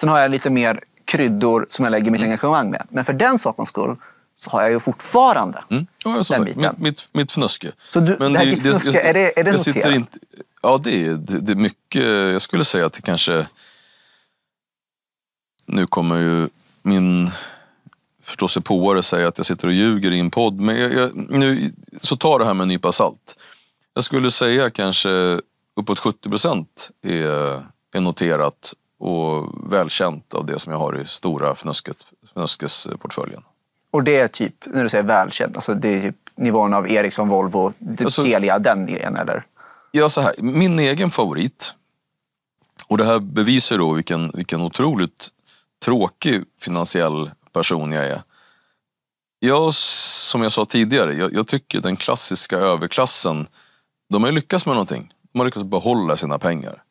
Sen har jag lite mer kryddor som jag lägger mitt mm. engagemang med. Men för den sakens skull så har jag ju fortfarande mm. ja, den biten. Mitt, mitt, mitt fnöske. Så du, Men det här, ditt fnöske, är det, är det noterat? Inte, ja, det är det, det är mycket. Jag skulle säga att det kanske... Nu kommer ju min förståsigpåare säga att jag sitter och ljuger i en podd. Men jag, jag, nu, så ta det här med en nypa salt. Jag skulle säga kanske uppåt 70 procent är, är noterat och välkänt av det som jag har i stora fnöskes, fnöskesportföljen. Och det är typ, när du säger välkänt, alltså det är typ nivån av Ericsson, Volvo, typ alltså, Delia, den grejen eller? Ja, så här, min egen favorit, och det här bevisar då vilken, vilken otroligt tråkig finansiell person jag är. Jag, som jag sa tidigare, jag, jag tycker den klassiska överklassen, de har lyckats med någonting. De har lyckats behålla sina pengar.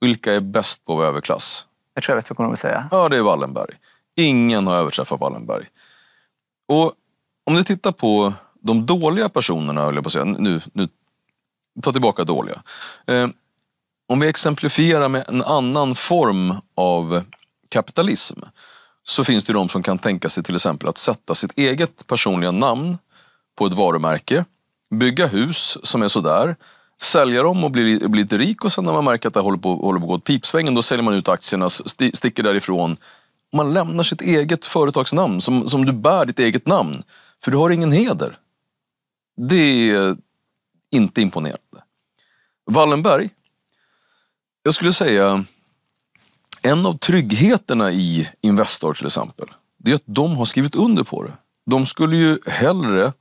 Vilka är bäst på överklass? Jag tror jag vet vad du kommer att säga. Ja, det är Wallenberg. Ingen har överträffat Wallenberg. Och om du tittar på de dåliga personerna, höll jag på att säga, nu, nu ta tillbaka dåliga. Eh, om vi exemplifierar med en annan form av kapitalism så finns det de som kan tänka sig till exempel att sätta sitt eget personliga namn på ett varumärke, bygga hus som är sådär, sälja dem och bli, bli lite rik och sen när man märker att det håller på, håller på att gå åt pipsvängen då säljer man ut aktierna, sticker därifrån man lämnar sitt eget företagsnamn som, som du bär ditt eget namn. För du har ingen heder. Det är inte imponerande. Wallenberg. Jag skulle säga en av tryggheterna i Investor till exempel. Det är att de har skrivit under på det. De skulle ju hellre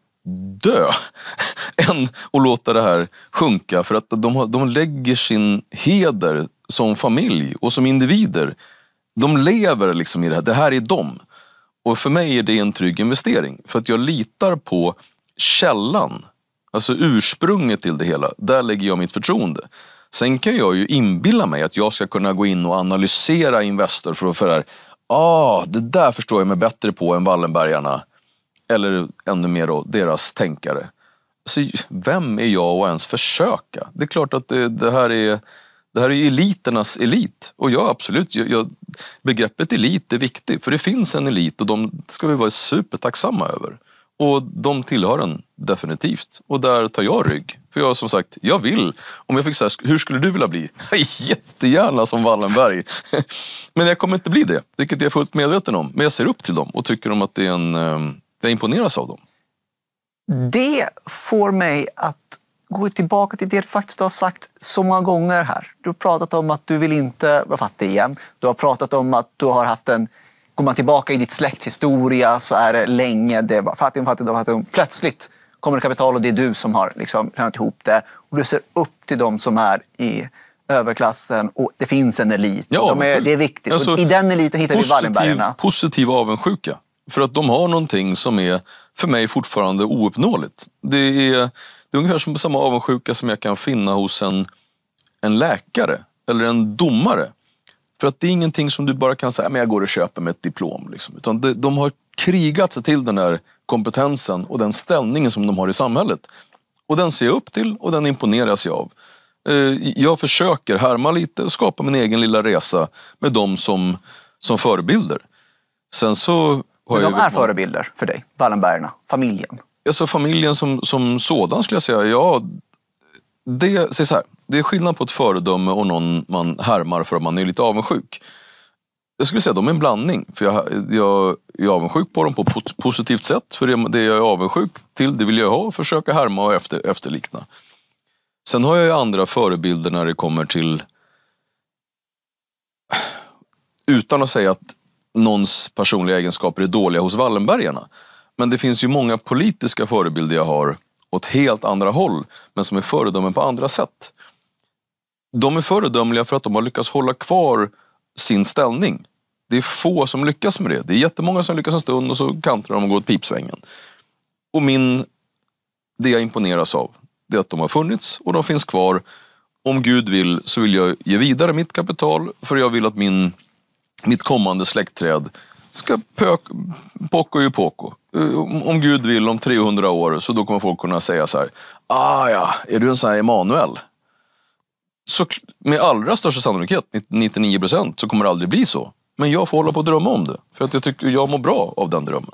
dö än att låta det här sjunka. För att de, de lägger sin heder som familj och som individer de lever liksom i det här. Det här är dem. Och för mig är det en trygg investering. För att jag litar på källan. Alltså ursprunget till det hela. Där lägger jag mitt förtroende. Sen kan jag ju inbilla mig att jag ska kunna gå in och analysera Investor för att för här, ah, det där förstår jag mig bättre på än Wallenbergarna. Eller ännu mer då, deras tänkare. Alltså, vem är jag att ens försöka? Det är klart att det, det här är det här är ju eliternas elit. Och ja, absolut, jag, jag, begreppet elit är viktigt. För det finns en elit och de ska vi vara supertacksamma över. Och de tillhör den definitivt. Och där tar jag rygg. För jag som sagt, jag vill. Om jag fick säga, hur skulle du vilja bli? Jättegärna som Wallenberg. Men jag kommer inte bli det, vilket jag är fullt medveten om. Men jag ser upp till dem och tycker om att det är en... Eh, jag imponeras av dem. Det får mig att gå tillbaka till det du faktiskt har sagt så många gånger här. Du har pratat om att du vill inte vara fattig igen. Du har pratat om att du har haft en... Går man tillbaka i ditt släkthistoria så är det länge det var fattigdom, fattigdom, fattigdom. Plötsligt kommer det kapital och det är du som har liksom tjänat ihop det. Och du ser upp till dem som är i överklassen och det finns en elit. Ja, de är, det är viktigt. Alltså, I den eliten hittar positiv, vi Wallenbergarna. Positiv avundsjuka. För att de har någonting som är, för mig, fortfarande ouppnåeligt. Det är det är ungefär som samma avundsjuka som jag kan finna hos en, en läkare eller en domare. För att det är ingenting som du bara kan säga, men jag går och köper med ett diplom. Liksom. Utan det, de har krigat sig till den här kompetensen och den ställningen som de har i samhället. Och den ser jag upp till och den imponeras jag av. Eh, jag försöker härma lite och skapa min egen lilla resa med dem som, som förebilder. Sen så... Har men de är förebilder för dig, Wallenbergarna, familjen? alltså familjen som, som sådan skulle jag säga, ja, det, så här, det är skillnad på ett föredöme och någon man härmar för att man är lite avundsjuk. Jag skulle säga att de är en blandning. För jag, jag, jag är avundsjuk på dem på ett positivt sätt. För det, det jag är avundsjuk till, det vill jag ha och försöka härma och efter, efterlikna. Sen har jag ju andra förebilder när det kommer till utan att säga att någons personliga egenskaper är dåliga hos Wallenbergarna. Men det finns ju många politiska förebilder jag har åt helt andra håll, men som är föredömen på andra sätt. De är föredömliga för att de har lyckats hålla kvar sin ställning. Det är få som lyckas med det. Det är jättemånga som lyckas en stund och så kantrar de och går åt pipsvängen. Och min, det jag imponeras av, det är att de har funnits och de finns kvar. Om Gud vill så vill jag ge vidare mitt kapital för jag vill att min, mitt kommande släktträd ska pök, poko ju poko. Eh, om Gud vill, om 300 år, så då kommer folk kunna säga så här. Ah ja, är du en sån här Emanuel? Så med allra största sannolikhet, 99 procent, så kommer det aldrig bli så. Men jag får hålla på och drömma om det. För att jag tycker jag mår bra av den drömmen.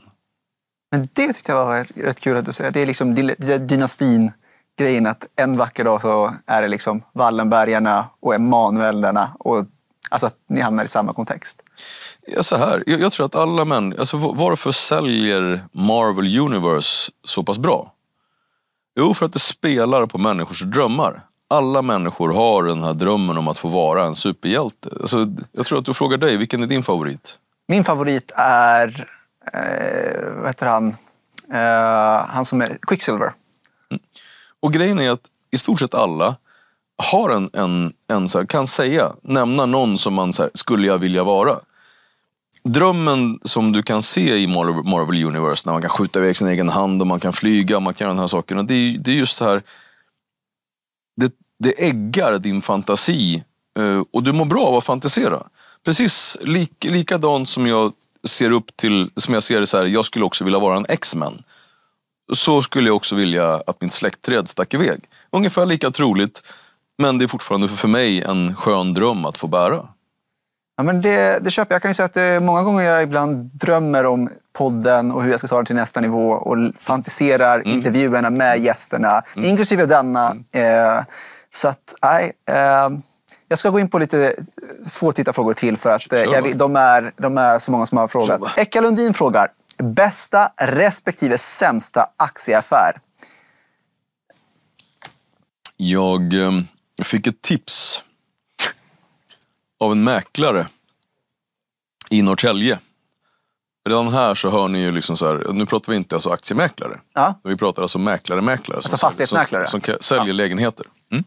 Men det tyckte jag var rätt kul att du säger. Det är liksom dynastin grejen att en vacker dag så är det liksom Wallenbergarna och Emanuellerna. Och, alltså att ni hamnar i samma kontext. Ja, så här. Jag, jag, tror att alla män... Alltså, varför säljer Marvel Universe så pass bra? Jo, för att det spelar på människors drömmar. Alla människor har den här drömmen om att få vara en superhjälte. Alltså, jag tror att du frågar dig, vilken är din favorit? Min favorit är... Eh, vad heter han? Eh, han som är Quicksilver. Mm. Och grejen är att i stort sett alla har en, en, en här, kan säga, nämna någon som man här, skulle jag vilja vara drömmen som du kan se i Marvel Universe, när man kan skjuta iväg sin egen hand och man kan flyga, man kan göra de här sakerna. det, är, det är just så här, det, det äggar din fantasi eh, och du mår bra av att fantisera. Precis lik, likadant som jag ser upp till, som jag ser det så här, jag skulle också vilja vara en X-Men. Så skulle jag också vilja att mitt släktträd stack iväg. Ungefär lika troligt, men det är fortfarande för mig en skön dröm att få bära. Ja, men det, det köper jag. jag. kan ju säga att det, eh, många gånger jag ibland drömmer om podden och hur jag ska ta den till nästa nivå och fantiserar mm. intervjuerna med gästerna, mm. inklusive denna. Mm. Eh, så att, nej. Eh, jag ska gå in på lite få tittarfrågor till för att eh, jag, de, är, de är så många som har frågat. Ekka Lundin frågar, bästa respektive sämsta aktieaffär? Jag eh, fick ett tips av en mäklare i Norrtälje. Redan här så hör ni ju, liksom så här, nu pratar vi inte alltså aktiemäklare. Ja. Vi pratar alltså mäklare-mäklare. Alltså fastighetsmäklare? Som, som, säljer ja. lägenheter. Mm.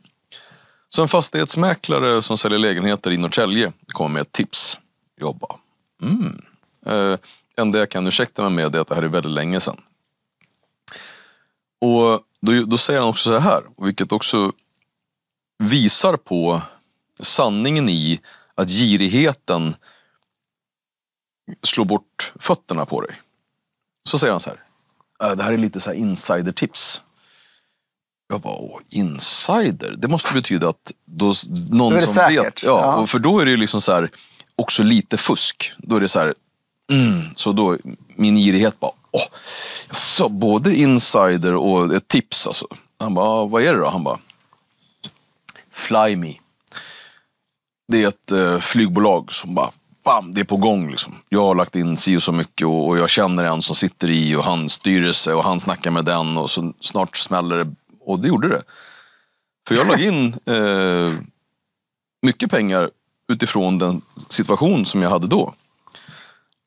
Så en fastighetsmäklare som säljer lägenheter i Norrtälje kommer med ett tips. Jobba. Mm. Eh, enda jag kan ursäkta mig med är att det här är väldigt länge sedan. Och då, då säger han också så här, vilket också visar på sanningen i att girigheten slår bort fötterna på dig. Så säger han så här. Äh, det här är lite så här insider-tips. Jag bara, åh, insider? Det måste betyda att då, någon då som säkert. vet. Ja, ja. för då är det liksom så här, också lite fusk. Då är det så här, mm, så då min girighet bara, åh. Så både insider och ett tips alltså. Han bara, vad är det då? Han bara, fly me det är ett eh, flygbolag som bara bam, det är på gång. Liksom. Jag har lagt in si och så mycket och, och, jag känner en som sitter i och han styrelse och han snackar med den och så snart smäller det. Och det gjorde det. För jag la in eh, mycket pengar utifrån den situation som jag hade då.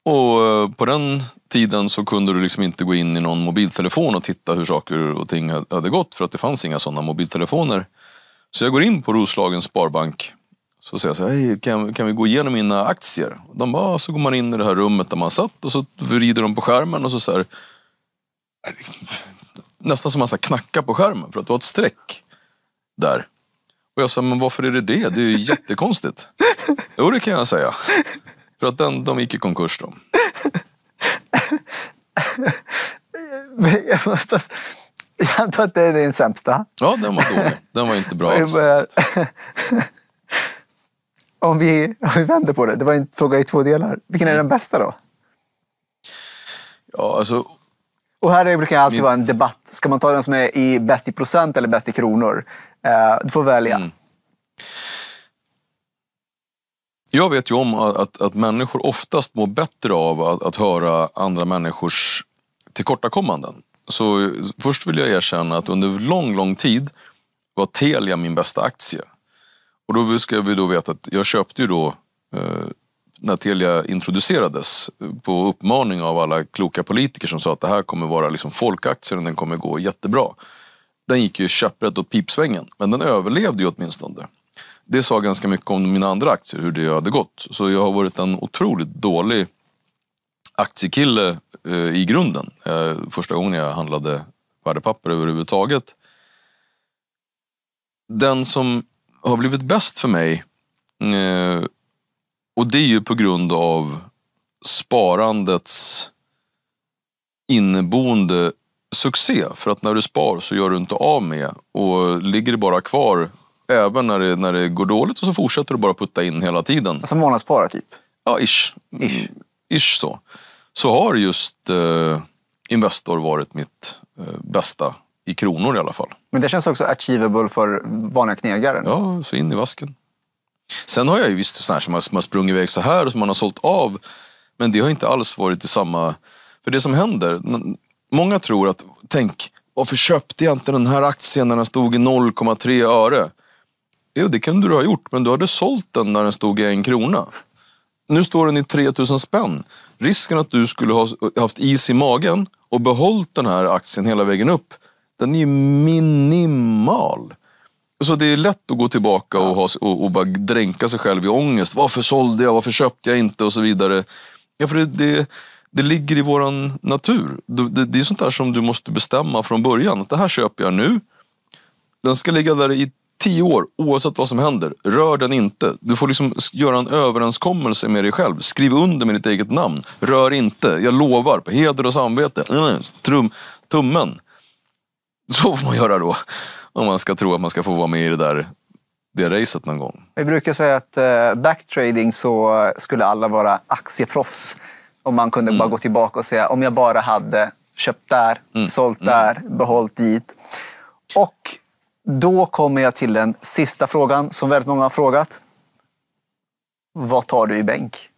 Och eh, på den tiden så kunde du liksom inte gå in i någon mobiltelefon och titta hur saker och ting hade gått för att det fanns inga sådana mobiltelefoner. Så jag går in på Roslagens Sparbank så säger jag så här, kan, kan vi gå igenom mina aktier? De bara, så går man in i det här rummet där man satt och så vrider de på skärmen och så, så här, Nästan som man så knackar på skärmen för att det var ett streck där. Och jag sa, men varför är det det? Det är ju jättekonstigt. jo, det kan jag säga. För att den, de gick i konkurs de. jag antar att det är din sämsta. Ja, den var dålig. Den var inte bra alls om vi, om vi vänder på det, det var en fråga i två delar. Vilken är mm. den bästa då? Ja, alltså... Och här brukar det alltid min... vara en debatt. Ska man ta den som är i bäst i procent eller bäst i kronor? Eh, du får välja. Mm. Jag vet ju om att, att, att, människor oftast mår bättre av att, att höra andra människors tillkortakommanden. Så först vill jag erkänna att under lång, lång tid var Telia min bästa aktie. Och då ska vi då veta att jag köpte ju då eh, när Telia introducerades eh, på uppmaning av alla kloka politiker som sa att det här kommer vara liksom folkaktien och den kommer gå jättebra. Den gick ju käpprätt åt pipsvängen, men den överlevde ju åtminstone. Det sa ganska mycket om mina andra aktier, hur det hade gått. Så jag har varit en otroligt dålig aktiekille eh, i grunden. Eh, första gången jag handlade värdepapper överhuvudtaget. Den som har blivit bäst för mig eh, och det är ju på grund av sparandets inneboende succé. För att när du spar så gör du inte av med och ligger det bara kvar även när det, när det går dåligt och så fortsätter du bara putta in hela tiden. Som alltså månadsspara typ? Ja, ish. Mm, ish, ish så. Så har just eh, Investor varit mitt eh, bästa i kronor i alla fall. Men det känns också achievable för vanliga knegare. Ja, så in i vasken. Sen har jag ju visst sådana här som har sprungit iväg så här och som man har sålt av. Men det har inte alls varit i samma... För det som händer, många tror att, tänk, varför köpte jag inte den här aktien när den stod i 0,3 öre? Jo, det kunde du ha gjort, men du hade sålt den när den stod i en krona. Nu står den i 3000 spänn. Risken att du skulle ha haft is i magen och behållit den här aktien hela vägen upp den är ju minimal. Så det är lätt att gå tillbaka och, ha, och, och bara dränka sig själv i ångest. Varför sålde jag? Varför köpte jag inte? Och så vidare. Ja, för det, det, det ligger i våran natur. Det, det, är sånt där som du måste bestämma från början. Att det här köper jag nu. Den ska ligga där i tio år oavsett vad som händer. Rör den inte. Du får liksom göra en överenskommelse med dig själv. Skriv under med ditt eget namn. Rör inte. Jag lovar på heder och samvete. Mm, trum, tummen. Så får man göra då. Om man ska tro att man ska få vara med i det där det racet någon gång. Vi brukar säga att eh, backtrading så skulle alla vara aktieproffs. Om man kunde mm. bara gå tillbaka och säga om jag bara hade köpt där, mm. sålt mm. där, mm. behållit dit. Och då kommer jag till den sista frågan som väldigt många har frågat. Vad tar du i bänk?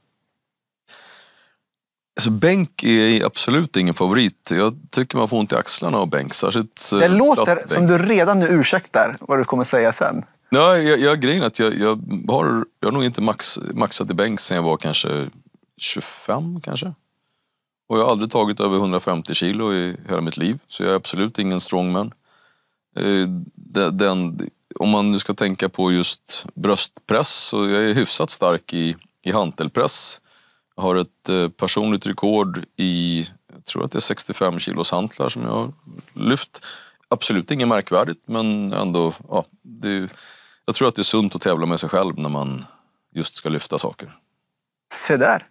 Alltså bänk är absolut ingen favorit. Jag tycker man får ont i axlarna av bänk. Särskilt eh, det låter som du redan nu ursäktar vad du kommer säga sen. Nej, jag, jag, grejen är att jag, jag, har, jag har nog inte max, maxat i bänk sen jag var kanske 25 kanske. Och jag har aldrig tagit över 150 kilo i hela mitt liv. Så jag är absolut ingen strongman. Eh, den, den, om man nu ska tänka på just bröstpress så jag är hyfsat stark i, i hantelpress har ett eh, personligt rekord i, jag tror att det är 65 kilos hantlar som jag har lyft. Absolut inget märkvärdigt men ändå, ja, det, jag tror att det är sunt att tävla med sig själv när man just ska lyfta saker. Se där!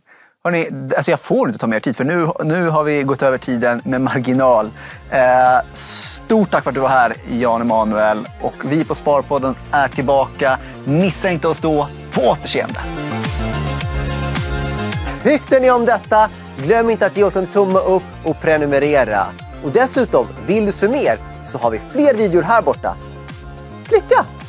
Hörrni, alltså jag får inte ta mer tid för nu, nu har vi gått över tiden med marginal. Eh, stort tack för att du var här Jan Emanuel och vi på Sparpodden är tillbaka. Missa inte oss då. På återseende! Tyckte ni om detta? Glöm inte att ge oss en tumme upp och prenumerera. Och dessutom, vill du se mer så har vi fler videor här borta. Klicka!